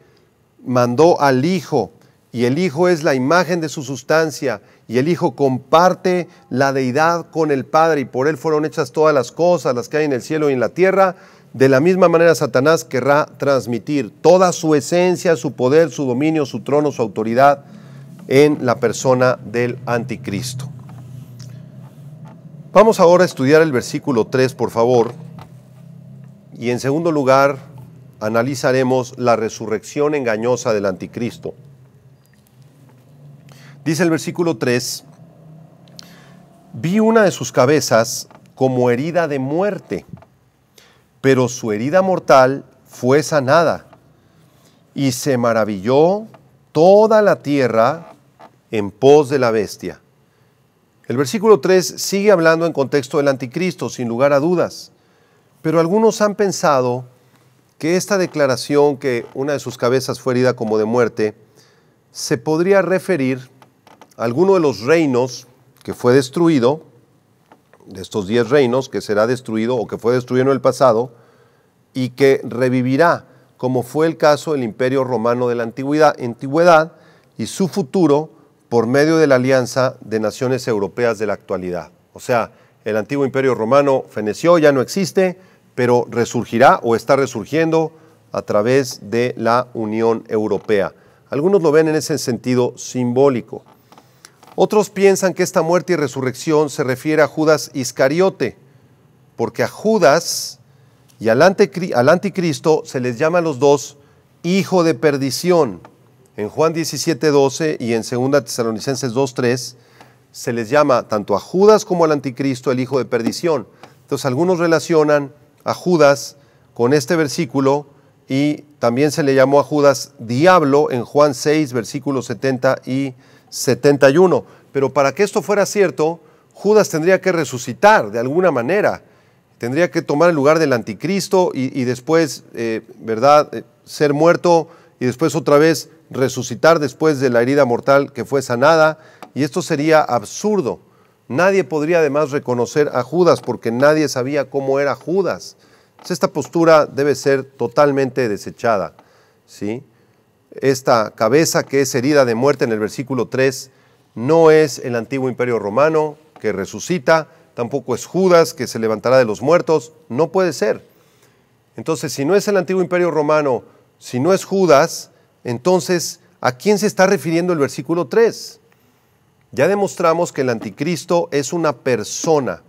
mandó al Hijo, y el Hijo es la imagen de su sustancia, y el Hijo comparte la deidad con el Padre, y por Él fueron hechas todas las cosas, las que hay en el cielo y en la tierra, de la misma manera Satanás querrá transmitir toda su esencia, su poder, su dominio, su trono, su autoridad en la persona del anticristo. Vamos ahora a estudiar el versículo 3, por favor. Y en segundo lugar, analizaremos la resurrección engañosa del anticristo. Dice el versículo 3, vi una de sus cabezas como herida de muerte, pero su herida mortal fue sanada. Y se maravilló toda la tierra en pos de la bestia. El versículo 3 sigue hablando en contexto del anticristo, sin lugar a dudas, pero algunos han pensado que esta declaración que una de sus cabezas fue herida como de muerte, se podría referir a alguno de los reinos que fue destruido, de estos diez reinos que será destruido o que fue destruido en el pasado, y que revivirá, como fue el caso del imperio romano de la antigüedad, antigüedad y su futuro por medio de la alianza de naciones europeas de la actualidad. O sea, el antiguo imperio romano feneció, ya no existe, pero resurgirá o está resurgiendo a través de la Unión Europea. Algunos lo ven en ese sentido simbólico. Otros piensan que esta muerte y resurrección se refiere a Judas Iscariote, porque a Judas y al, anticristo se les llama a los dos hijo de perdición. En Juan 17:12 y en 2 Tesalonicenses 2:3 se les llama tanto a Judas como al anticristo el hijo de perdición. Entonces algunos relacionan a Judas con este versículo y también se le llamó a Judas diablo en Juan 6, versículos 70 y 71. Pero para que esto fuera cierto, Judas tendría que resucitar de alguna manera, tendría que tomar el lugar del anticristo y, después, eh, ¿verdad?, eh, ser muerto y después otra vez resucitar después de la herida mortal que fue sanada. Y esto sería absurdo. Nadie podría además reconocer a Judas porque nadie sabía cómo era Judas. Esta postura debe ser totalmente desechada. ¿sí? Esta cabeza que es herida de muerte en el versículo 3 no es el antiguo imperio romano que resucita, tampoco es Judas que se levantará de los muertos, no puede ser. Entonces, si no es el antiguo imperio romano, si no es Judas, entonces, ¿a quién se está refiriendo el versículo 3? Ya demostramos que el anticristo es una persona,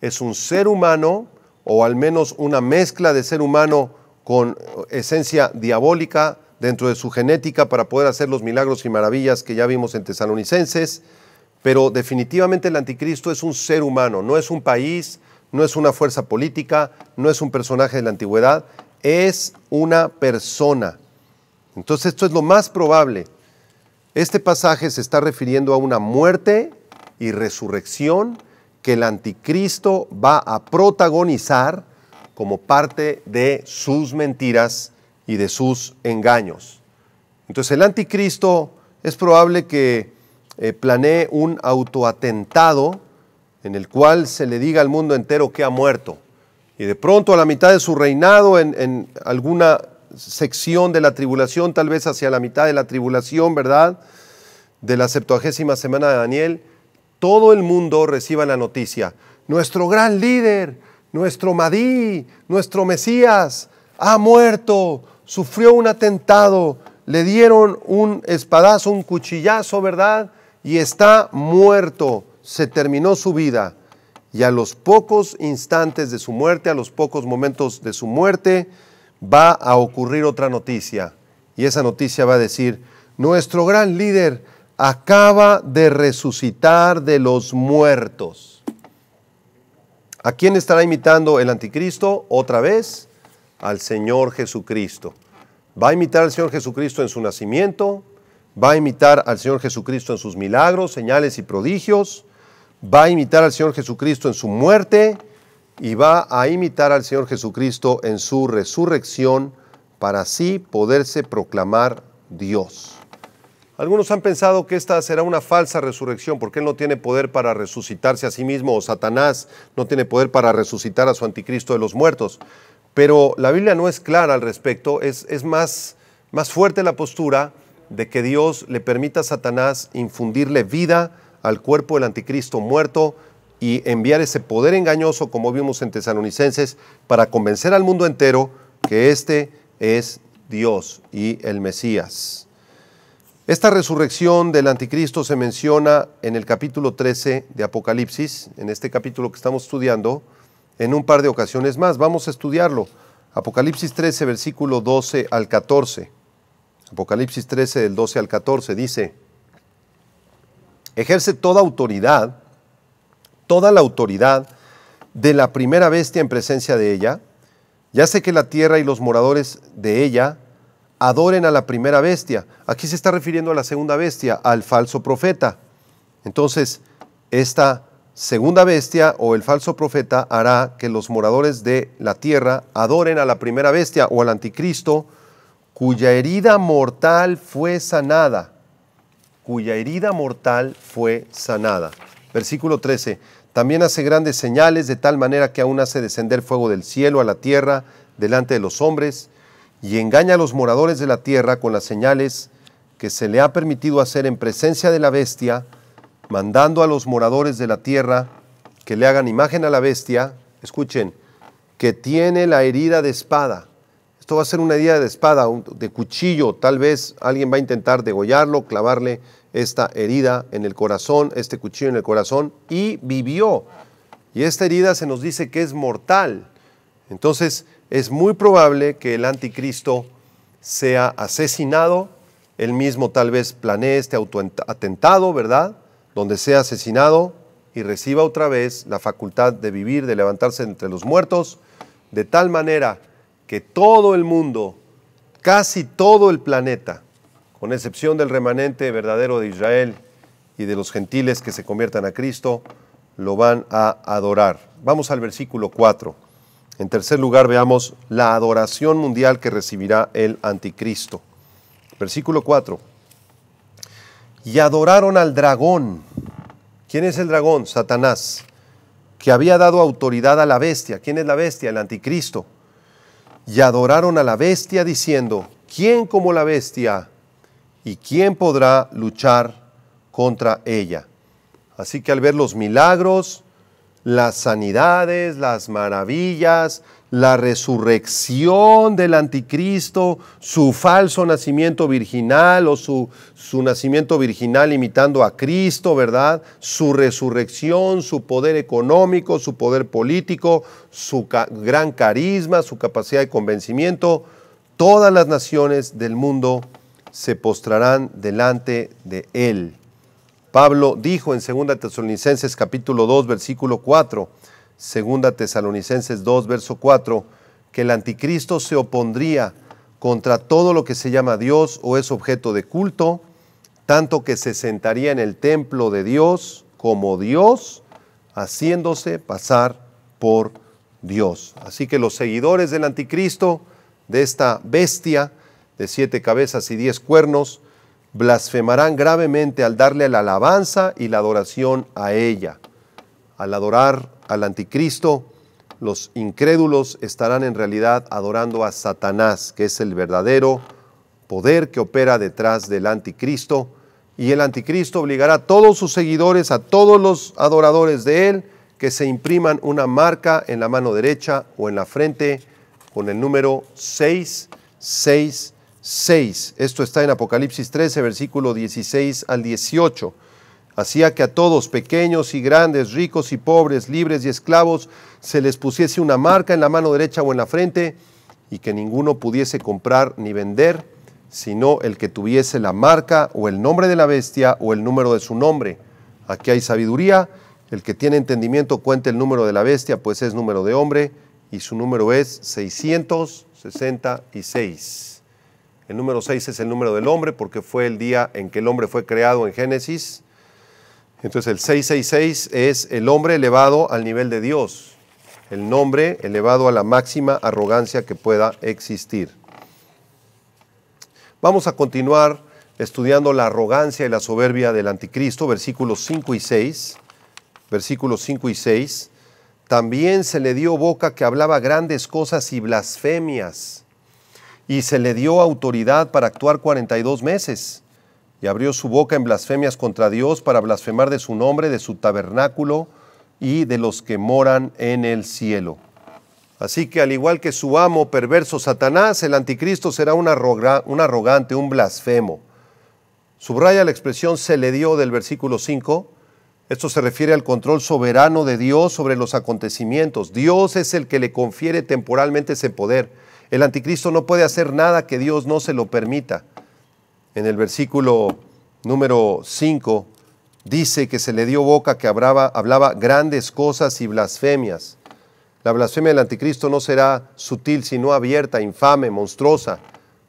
es un ser humano o al menos una mezcla de ser humano con esencia diabólica dentro de su genética para poder hacer los milagros y maravillas que ya vimos en tesalonicenses, pero definitivamente el anticristo es un ser humano, no es un país, no es una fuerza política, no es un personaje de la antigüedad, es una persona. Entonces esto es lo más probable este pasaje se está refiriendo a una muerte y resurrección que el anticristo va a protagonizar como parte de sus mentiras y de sus engaños. Entonces el anticristo es probable que eh, planee un autoatentado en el cual se le diga al mundo entero que ha muerto. Y de pronto a la mitad de su reinado, en alguna sección de la tribulación, tal vez hacia la mitad de la tribulación, ¿verdad? De la septuagésima semana de Daniel, todo el mundo reciba la noticia. Nuestro gran líder, nuestro Madí, nuestro Mesías, ha muerto, sufrió un atentado, le dieron un espadazo, un cuchillazo, ¿verdad? Y está muerto, se terminó su vida. Y a los pocos instantes de su muerte, a los pocos momentos de su muerte, va a ocurrir otra noticia y esa noticia va a decir, nuestro gran líder acaba de resucitar de los muertos. ¿A quién estará imitando el anticristo otra vez? Al Señor Jesucristo. Va a imitar al Señor Jesucristo en su nacimiento, va a imitar al Señor Jesucristo en sus milagros, señales y prodigios, va a imitar al Señor Jesucristo en su muerte y va a imitar al Señor Jesucristo en su resurrección para así poderse proclamar Dios. Algunos han pensado que esta será una falsa resurrección porque Él no tiene poder para resucitarse a sí mismo o Satanás no tiene poder para resucitar a su anticristo de los muertos. Pero la Biblia no es clara al respecto, es, es más, más fuerte la postura de que Dios le permita a Satanás infundirle vida al cuerpo del anticristo muerto y enviar ese poder engañoso, como vimos en Tesalonicenses, para convencer al mundo entero que este es Dios y el Mesías. Esta resurrección del anticristo se menciona en el capítulo 13 de Apocalipsis, en este capítulo que estamos estudiando, en un par de ocasiones más. Vamos a estudiarlo. Apocalipsis 13, versículo 12 al 14. Apocalipsis 13, del 12 al 14, dice, ejerce toda autoridad toda la autoridad de la primera bestia en presencia de ella, ya sé que la tierra y los moradores de ella adoren a la primera bestia. Aquí se está refiriendo a la segunda bestia, al falso profeta. Entonces, esta segunda bestia o el falso profeta hará que los moradores de la tierra adoren a la primera bestia o al anticristo, cuya herida mortal fue sanada. Cuya herida mortal fue sanada. Versículo 13. También hace grandes señales de tal manera que aún hace descender fuego del cielo a la tierra delante de los hombres y engaña a los moradores de la tierra con las señales que se le ha permitido hacer en presencia de la bestia, mandando a los moradores de la tierra que le hagan imagen a la bestia, escuchen, que tiene la herida de espada. Esto va a ser una herida de espada, de cuchillo, tal vez alguien va a intentar degollarlo, clavarle esta herida en el corazón, este cuchillo en el corazón, y vivió. Y esta herida se nos dice que es mortal. Entonces es muy probable que el anticristo sea asesinado, él mismo tal vez planee este autoatentado, ¿verdad? Donde sea asesinado y reciba otra vez la facultad de vivir, de levantarse entre los muertos, de tal manera que todo el mundo, casi todo el planeta, con excepción del remanente verdadero de Israel y de los gentiles que se conviertan a Cristo, lo van a adorar. Vamos al versículo 4. En tercer lugar, veamos la adoración mundial que recibirá el anticristo. Versículo 4. Y adoraron al dragón. ¿Quién es el dragón? Satanás, que había dado autoridad a la bestia. ¿Quién es la bestia? El anticristo. Y adoraron a la bestia diciendo, ¿quién como la bestia? ¿Y quién podrá luchar contra ella? Así que al ver los milagros, las sanidades, las maravillas, la resurrección del anticristo, su falso nacimiento virginal o su, su, nacimiento virginal imitando a Cristo, ¿verdad? Su resurrección, su poder económico, su poder político, su gran carisma, su capacidad de convencimiento, todas las naciones del mundo se postrarán delante de él. Pablo dijo en 2 Tesalonicenses capítulo 2 versículo 4, 2 Tesalonicenses 2 verso 4, que el anticristo se opondría contra todo lo que se llama Dios o es objeto de culto, tanto que se sentaría en el templo de Dios como Dios, haciéndose pasar por Dios. Así que los seguidores del anticristo, de esta bestia, de siete cabezas y diez cuernos, blasfemarán gravemente al darle la alabanza y la adoración a ella. Al adorar al anticristo, los incrédulos estarán en realidad adorando a Satanás, que es el verdadero poder que opera detrás del anticristo. Y el anticristo obligará a todos sus seguidores, a todos los adoradores de él, que se impriman una marca en la mano derecha o en la frente con el número 666 6. Esto está en Apocalipsis 13, versículo 16 al 18. Hacía que a todos, pequeños y grandes, ricos y pobres, libres y esclavos, se les pusiese una marca en la mano derecha o en la frente y que ninguno pudiese comprar ni vender, sino el que tuviese la marca o el nombre de la bestia o el número de su nombre. Aquí hay sabiduría. El que tiene entendimiento cuente el número de la bestia, pues es número de hombre, y su número es 666. El número 6 es el número del hombre porque fue el día en que el hombre fue creado en Génesis. Entonces el 666 es el hombre elevado al nivel de Dios, el nombre elevado a la máxima arrogancia que pueda existir. Vamos a continuar estudiando la arrogancia y la soberbia del anticristo, versículos 5 y 6. Versículos 5 y 6. También se le dio boca que hablaba grandes cosas y blasfemias y se le dio autoridad para actuar 42 meses, y abrió su boca en blasfemias contra Dios para blasfemar de su nombre, de su tabernáculo y de los que moran en el cielo. Así que al igual que su amo perverso Satanás, el anticristo será un, arrogante, un blasfemo. Subraya la expresión se le dio del versículo 5. Esto se refiere al control soberano de Dios sobre los acontecimientos. Dios es el que le confiere temporalmente ese poder. El anticristo no puede hacer nada que Dios no se lo permita. En el versículo número 5 dice que se le dio boca que hablaba, hablaba grandes cosas y blasfemias. La blasfemia del anticristo no será sutil, sino abierta, infame, monstruosa,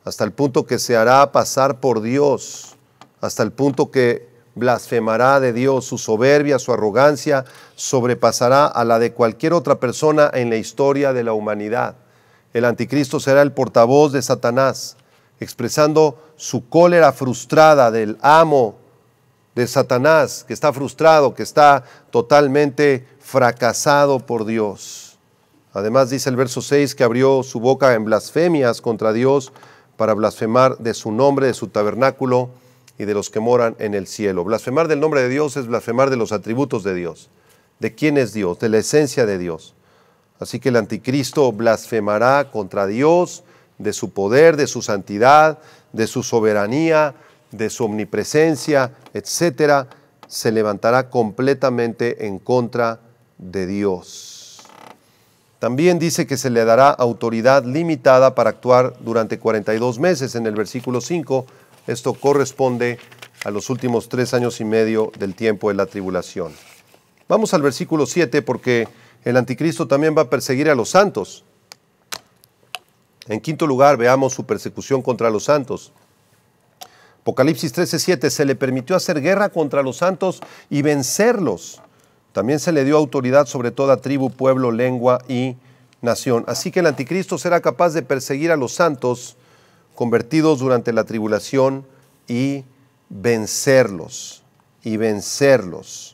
hasta el punto que se hará pasar por Dios, hasta el punto que blasfemará de Dios, su soberbia, su arrogancia sobrepasará a la de cualquier otra persona en la historia de la humanidad. El anticristo será el portavoz de Satanás, expresando su cólera frustrada del amo de Satanás, que está frustrado, que está totalmente fracasado por Dios. Además dice el verso 6 que abrió su boca en blasfemias contra Dios para blasfemar de su nombre, de su tabernáculo y de los que moran en el cielo. Blasfemar del nombre de Dios es blasfemar de los atributos de Dios, de quién es Dios, de la esencia de Dios. Así que el anticristo blasfemará contra Dios, de su poder, de su santidad, de su soberanía, de su omnipresencia, etc. Se levantará completamente en contra de Dios. También dice que se le dará autoridad limitada para actuar durante 42 meses. En el versículo 5, esto corresponde a los últimos tres años y medio del tiempo de la tribulación. Vamos al versículo 7 porque el anticristo también va a perseguir a los santos. En quinto lugar, veamos su persecución contra los santos. Apocalipsis 13:7 se le permitió hacer guerra contra los santos y vencerlos. También se le dio autoridad sobre toda tribu, pueblo, lengua y nación. Así que el anticristo será capaz de perseguir a los santos convertidos durante la tribulación y vencerlos. Y vencerlos.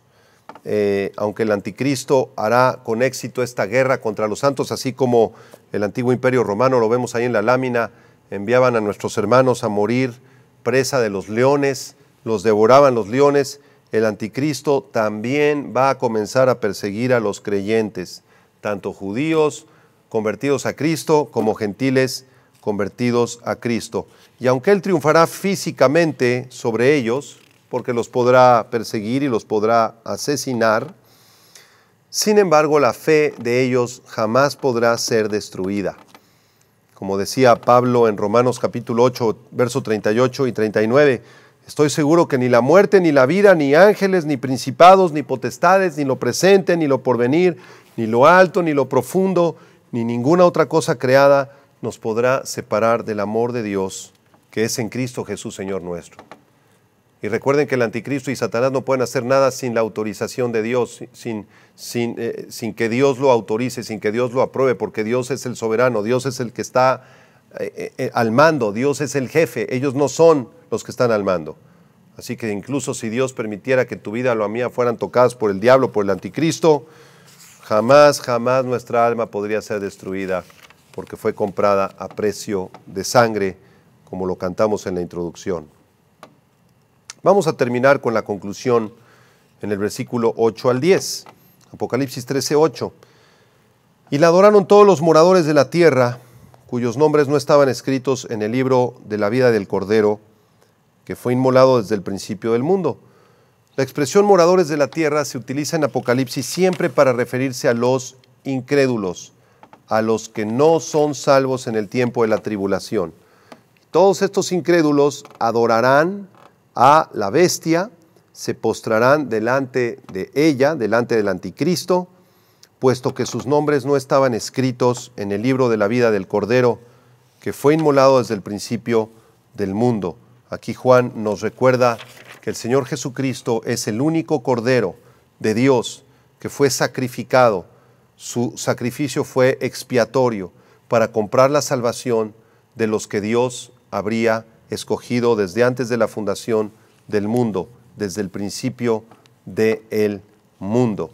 Eh, aunque el anticristo hará con éxito esta guerra contra los santos, así como el antiguo imperio romano, lo vemos ahí en la lámina, enviaban a nuestros hermanos a morir presa de los leones, los devoraban los leones, el anticristo también va a comenzar a perseguir a los creyentes, tanto judíos convertidos a Cristo como gentiles convertidos a Cristo. Y aunque él triunfará físicamente sobre ellos, porque los podrá perseguir y los podrá asesinar. Sin embargo, la fe de ellos jamás podrá ser destruida. Como decía Pablo en Romanos capítulo 8, versos 38 y 39, estoy seguro que ni la muerte, ni la vida, ni ángeles, ni principados, ni potestades, ni lo presente, ni lo porvenir, ni lo alto, ni lo profundo, ni ninguna otra cosa creada nos podrá separar del amor de Dios que es en Cristo Jesús, Señor nuestro. Y recuerden que el anticristo y Satanás no pueden hacer nada sin la autorización de Dios, sin, sin, eh, sin que Dios lo autorice, sin que Dios lo apruebe, porque Dios es el soberano, Dios es el que está eh, eh, al mando, Dios es el jefe, ellos no son los que están al mando. Así que incluso si Dios permitiera que tu vida o la mía fueran tocadas por el diablo, por el anticristo, jamás, jamás nuestra alma podría ser destruida, porque fue comprada a precio de sangre, como lo cantamos en la introducción. Vamos a terminar con la conclusión en el versículo 8 al 10, Apocalipsis 13, 8. Y la adoraron todos los moradores de la tierra, cuyos nombres no estaban escritos en el libro de la vida del Cordero, que fue inmolado desde el principio del mundo. La expresión moradores de la tierra se utiliza en Apocalipsis siempre para referirse a los incrédulos, a los que no son salvos en el tiempo de la tribulación. Todos estos incrédulos adorarán a la bestia, se postrarán delante de ella, delante del anticristo, puesto que sus nombres no estaban escritos en el libro de la vida del Cordero, que fue inmolado desde el principio del mundo. Aquí Juan nos recuerda que el Señor Jesucristo es el único Cordero de Dios que fue sacrificado. Su sacrificio fue expiatorio para comprar la salvación de los que Dios habría escogido desde antes de la fundación del mundo, desde el principio del el mundo.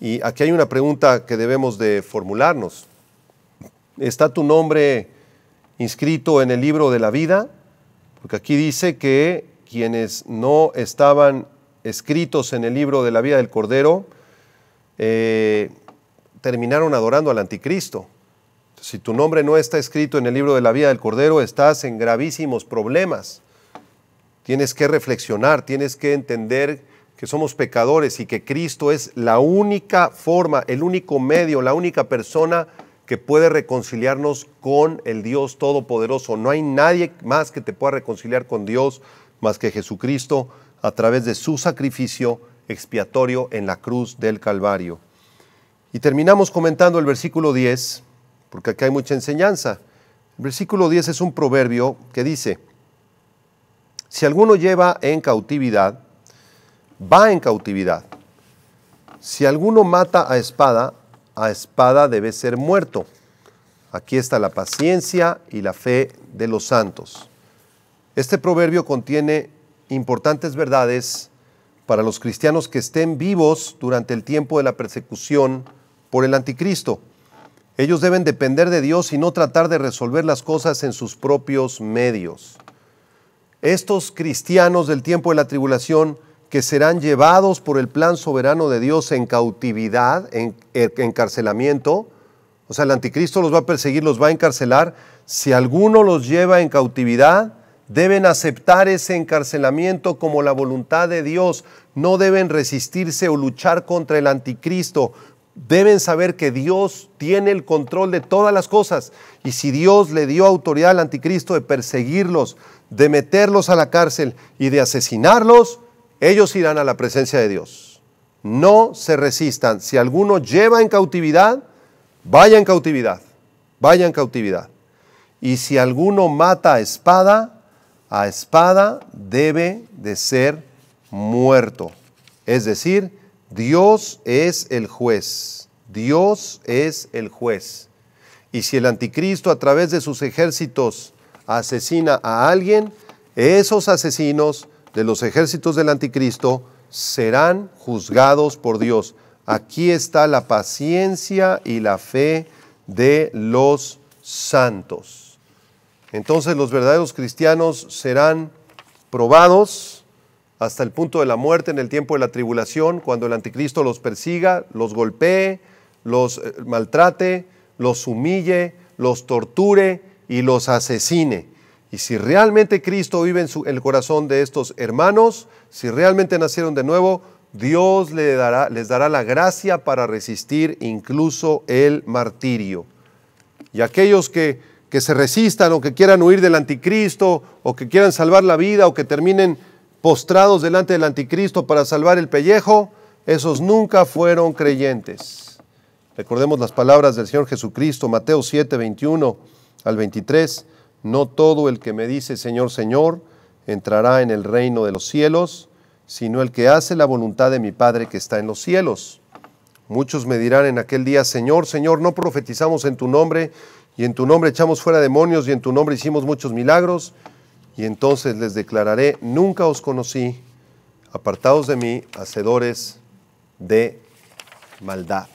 Y aquí hay una pregunta que debemos de formularnos. ¿Está tu nombre inscrito en el libro de la vida? Porque aquí dice que quienes no estaban escritos en el libro de la vida del Cordero eh, terminaron adorando al anticristo. Si tu nombre no está escrito en el libro de la vida del Cordero, estás en gravísimos problemas. Tienes que reflexionar, tienes que entender que somos pecadores y que Cristo es la única forma, el único medio, la única persona que puede reconciliarnos con el Dios Todopoderoso. No hay nadie más que te pueda reconciliar con Dios más que Jesucristo a través de su sacrificio expiatorio en la cruz del Calvario. Y terminamos comentando el versículo 10 porque aquí hay mucha enseñanza. El versículo 10 es un proverbio que dice, si alguno lleva en cautividad, va en cautividad. Si alguno mata a espada, a espada debe ser muerto. Aquí está la paciencia y la fe de los santos. Este proverbio contiene importantes verdades para los cristianos que estén vivos durante el tiempo de la persecución por el anticristo. Ellos deben depender de Dios y no tratar de resolver las cosas en sus propios medios. Estos cristianos del tiempo de la tribulación que serán llevados por el plan soberano de Dios en cautividad, en encarcelamiento, o sea, el anticristo los va a perseguir, los va a encarcelar. Si alguno los lleva en cautividad, deben aceptar ese encarcelamiento como la voluntad de Dios. No deben resistirse o luchar contra el anticristo, deben saber que Dios tiene el control de todas las cosas. Y si Dios le dio autoridad al anticristo de perseguirlos, de meterlos a la cárcel y de asesinarlos, ellos irán a la presencia de Dios. No se resistan. Si alguno lleva en cautividad, vaya en cautividad, vaya en cautividad. Y si alguno mata a espada, a espada debe de ser muerto. Es decir, Dios es el juez, Dios es el juez. Y si el anticristo a través de sus ejércitos asesina a alguien, esos asesinos de los ejércitos del anticristo serán juzgados por Dios. Aquí está la paciencia y la fe de los santos. Entonces los verdaderos cristianos serán probados, hasta el punto de la muerte en el tiempo de la tribulación, cuando el anticristo los persiga, los golpee, los eh, maltrate, los humille, los torture y los asesine. Y si realmente Cristo vive en, su, el corazón de estos hermanos, si realmente nacieron de nuevo, Dios les dará, les dará la gracia para resistir incluso el martirio. Y aquellos que, que se resistan o que quieran huir del anticristo o que quieran salvar la vida o que terminen postrados delante del anticristo para salvar el pellejo, esos nunca fueron creyentes. Recordemos las palabras del Señor Jesucristo, Mateo 7, 21 al 23. No todo el que me dice Señor, Señor, entrará en el reino de los cielos, sino el que hace la voluntad de mi Padre que está en los cielos. Muchos me dirán en aquel día, Señor, Señor, no profetizamos en tu nombre, y en tu nombre echamos fuera demonios, y en tu nombre hicimos muchos milagros. Y entonces les declararé, nunca os conocí, apartados de mí, hacedores de maldad.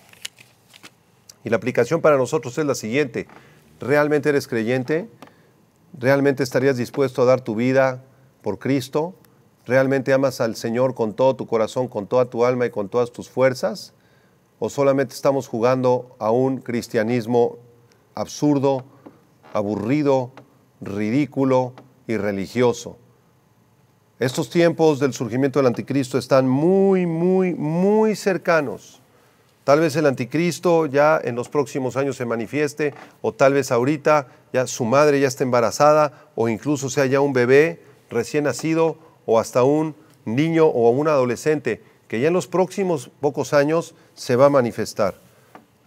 Y la aplicación para nosotros es la siguiente. ¿Realmente eres creyente? ¿Realmente estarías dispuesto a dar tu vida por Cristo? ¿Realmente amas al Señor con todo tu corazón, con toda tu alma y con todas tus fuerzas? ¿O solamente estamos jugando a un cristianismo absurdo, aburrido, ridículo, y religioso. Estos tiempos del surgimiento del anticristo están muy, muy, muy cercanos. Tal vez el anticristo ya en los próximos años se manifieste o tal vez ahorita ya su madre ya está embarazada o incluso sea ya un bebé recién nacido o hasta un niño o un adolescente que ya en los próximos pocos años se va a manifestar.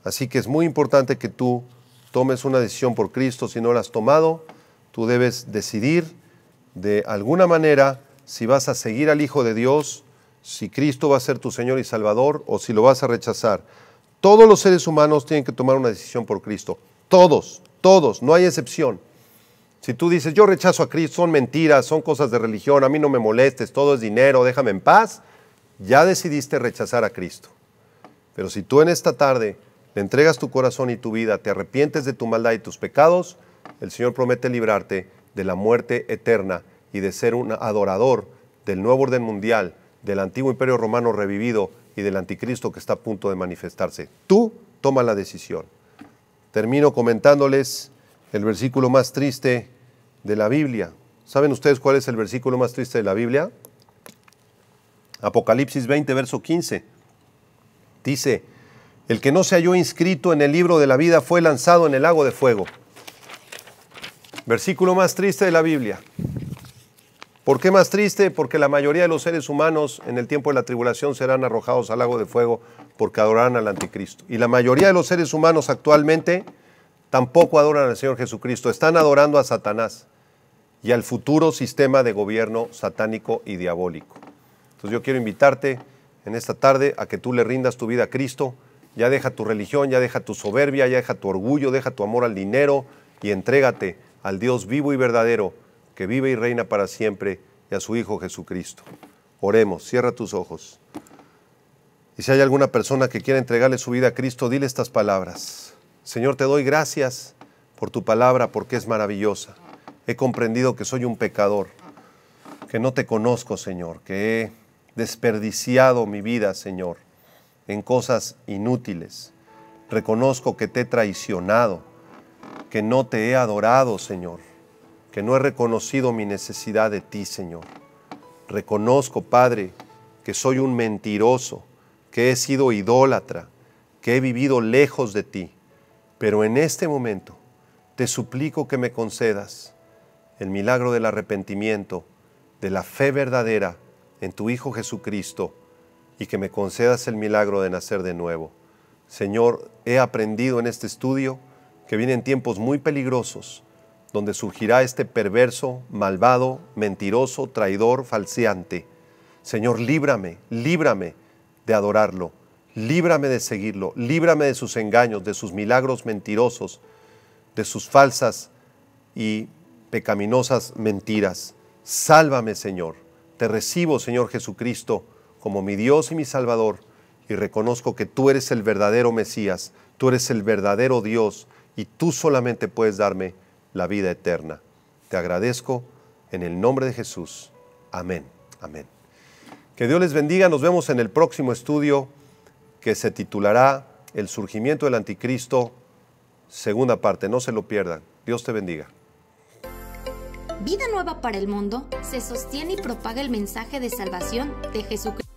Así que es muy importante que tú tomes una decisión por Cristo si no la has tomado tú debes decidir de alguna manera si vas a seguir al Hijo de Dios, si Cristo va a ser tu Señor y Salvador o si lo vas a rechazar. Todos los seres humanos tienen que tomar una decisión por Cristo. Todos, todos, no hay excepción. Si tú dices, yo rechazo a Cristo, son mentiras, son cosas de religión, a mí no me molestes, todo es dinero, déjame en paz, ya decidiste rechazar a Cristo. Pero si tú en esta tarde le entregas tu corazón y tu vida, te arrepientes de tu maldad y tus pecados, el Señor promete librarte de la muerte eterna y de ser un adorador del nuevo orden mundial, del antiguo imperio romano revivido y del anticristo que está a punto de manifestarse. Tú toma la decisión. Termino comentándoles el versículo más triste de la Biblia. ¿Saben ustedes cuál es el versículo más triste de la Biblia? Apocalipsis 20, verso 15. Dice, el que no se halló inscrito en el libro de la vida fue lanzado en el lago de fuego. Versículo más triste de la Biblia. ¿Por qué más triste? Porque la mayoría de los seres humanos en el tiempo de la tribulación serán arrojados al lago de fuego porque adorarán al anticristo. Y la mayoría de los seres humanos actualmente tampoco adoran al Señor Jesucristo, están adorando a Satanás y al futuro sistema de gobierno satánico y diabólico. Entonces yo quiero invitarte en esta tarde a que tú le rindas tu vida a Cristo, ya deja tu religión, ya deja tu soberbia, ya deja tu orgullo, deja tu amor al dinero y entrégate al Dios vivo y verdadero, que vive y reina para siempre, y a su Hijo Jesucristo. Oremos, cierra tus ojos. Y si hay alguna persona que quiera entregarle su vida a Cristo, dile estas palabras. Señor, te doy gracias por tu palabra porque es maravillosa. He comprendido que soy un pecador, que no te conozco, Señor, que he desperdiciado mi vida, Señor, en cosas inútiles. Reconozco que te he traicionado, que no te he adorado, Señor, que no he reconocido mi necesidad de ti, Señor. Reconozco, Padre, que soy un mentiroso, que he sido idólatra, que he vivido lejos de ti. Pero en este momento te suplico que me concedas el milagro del arrepentimiento, de la fe verdadera en tu Hijo Jesucristo, y que me concedas el milagro de nacer de nuevo. Señor, he aprendido en este estudio que vienen tiempos muy peligrosos, donde surgirá este perverso, malvado, mentiroso, traidor, falseante. Señor, líbrame, líbrame de adorarlo, líbrame de seguirlo, líbrame de sus engaños, de sus milagros mentirosos, de sus falsas y pecaminosas mentiras. Sálvame, Señor. Te recibo, Señor Jesucristo, como mi Dios y mi Salvador, y reconozco que tú eres el verdadero Mesías, tú eres el verdadero Dios, y tú solamente puedes darme la vida eterna. Te agradezco en el nombre de Jesús. Amén. Amén. Que Dios les bendiga. Nos vemos en el próximo estudio que se titulará El surgimiento del anticristo, segunda parte. No se lo pierdan. Dios te bendiga. Vida Nueva para el Mundo se sostiene y propaga el mensaje de salvación de Jesucristo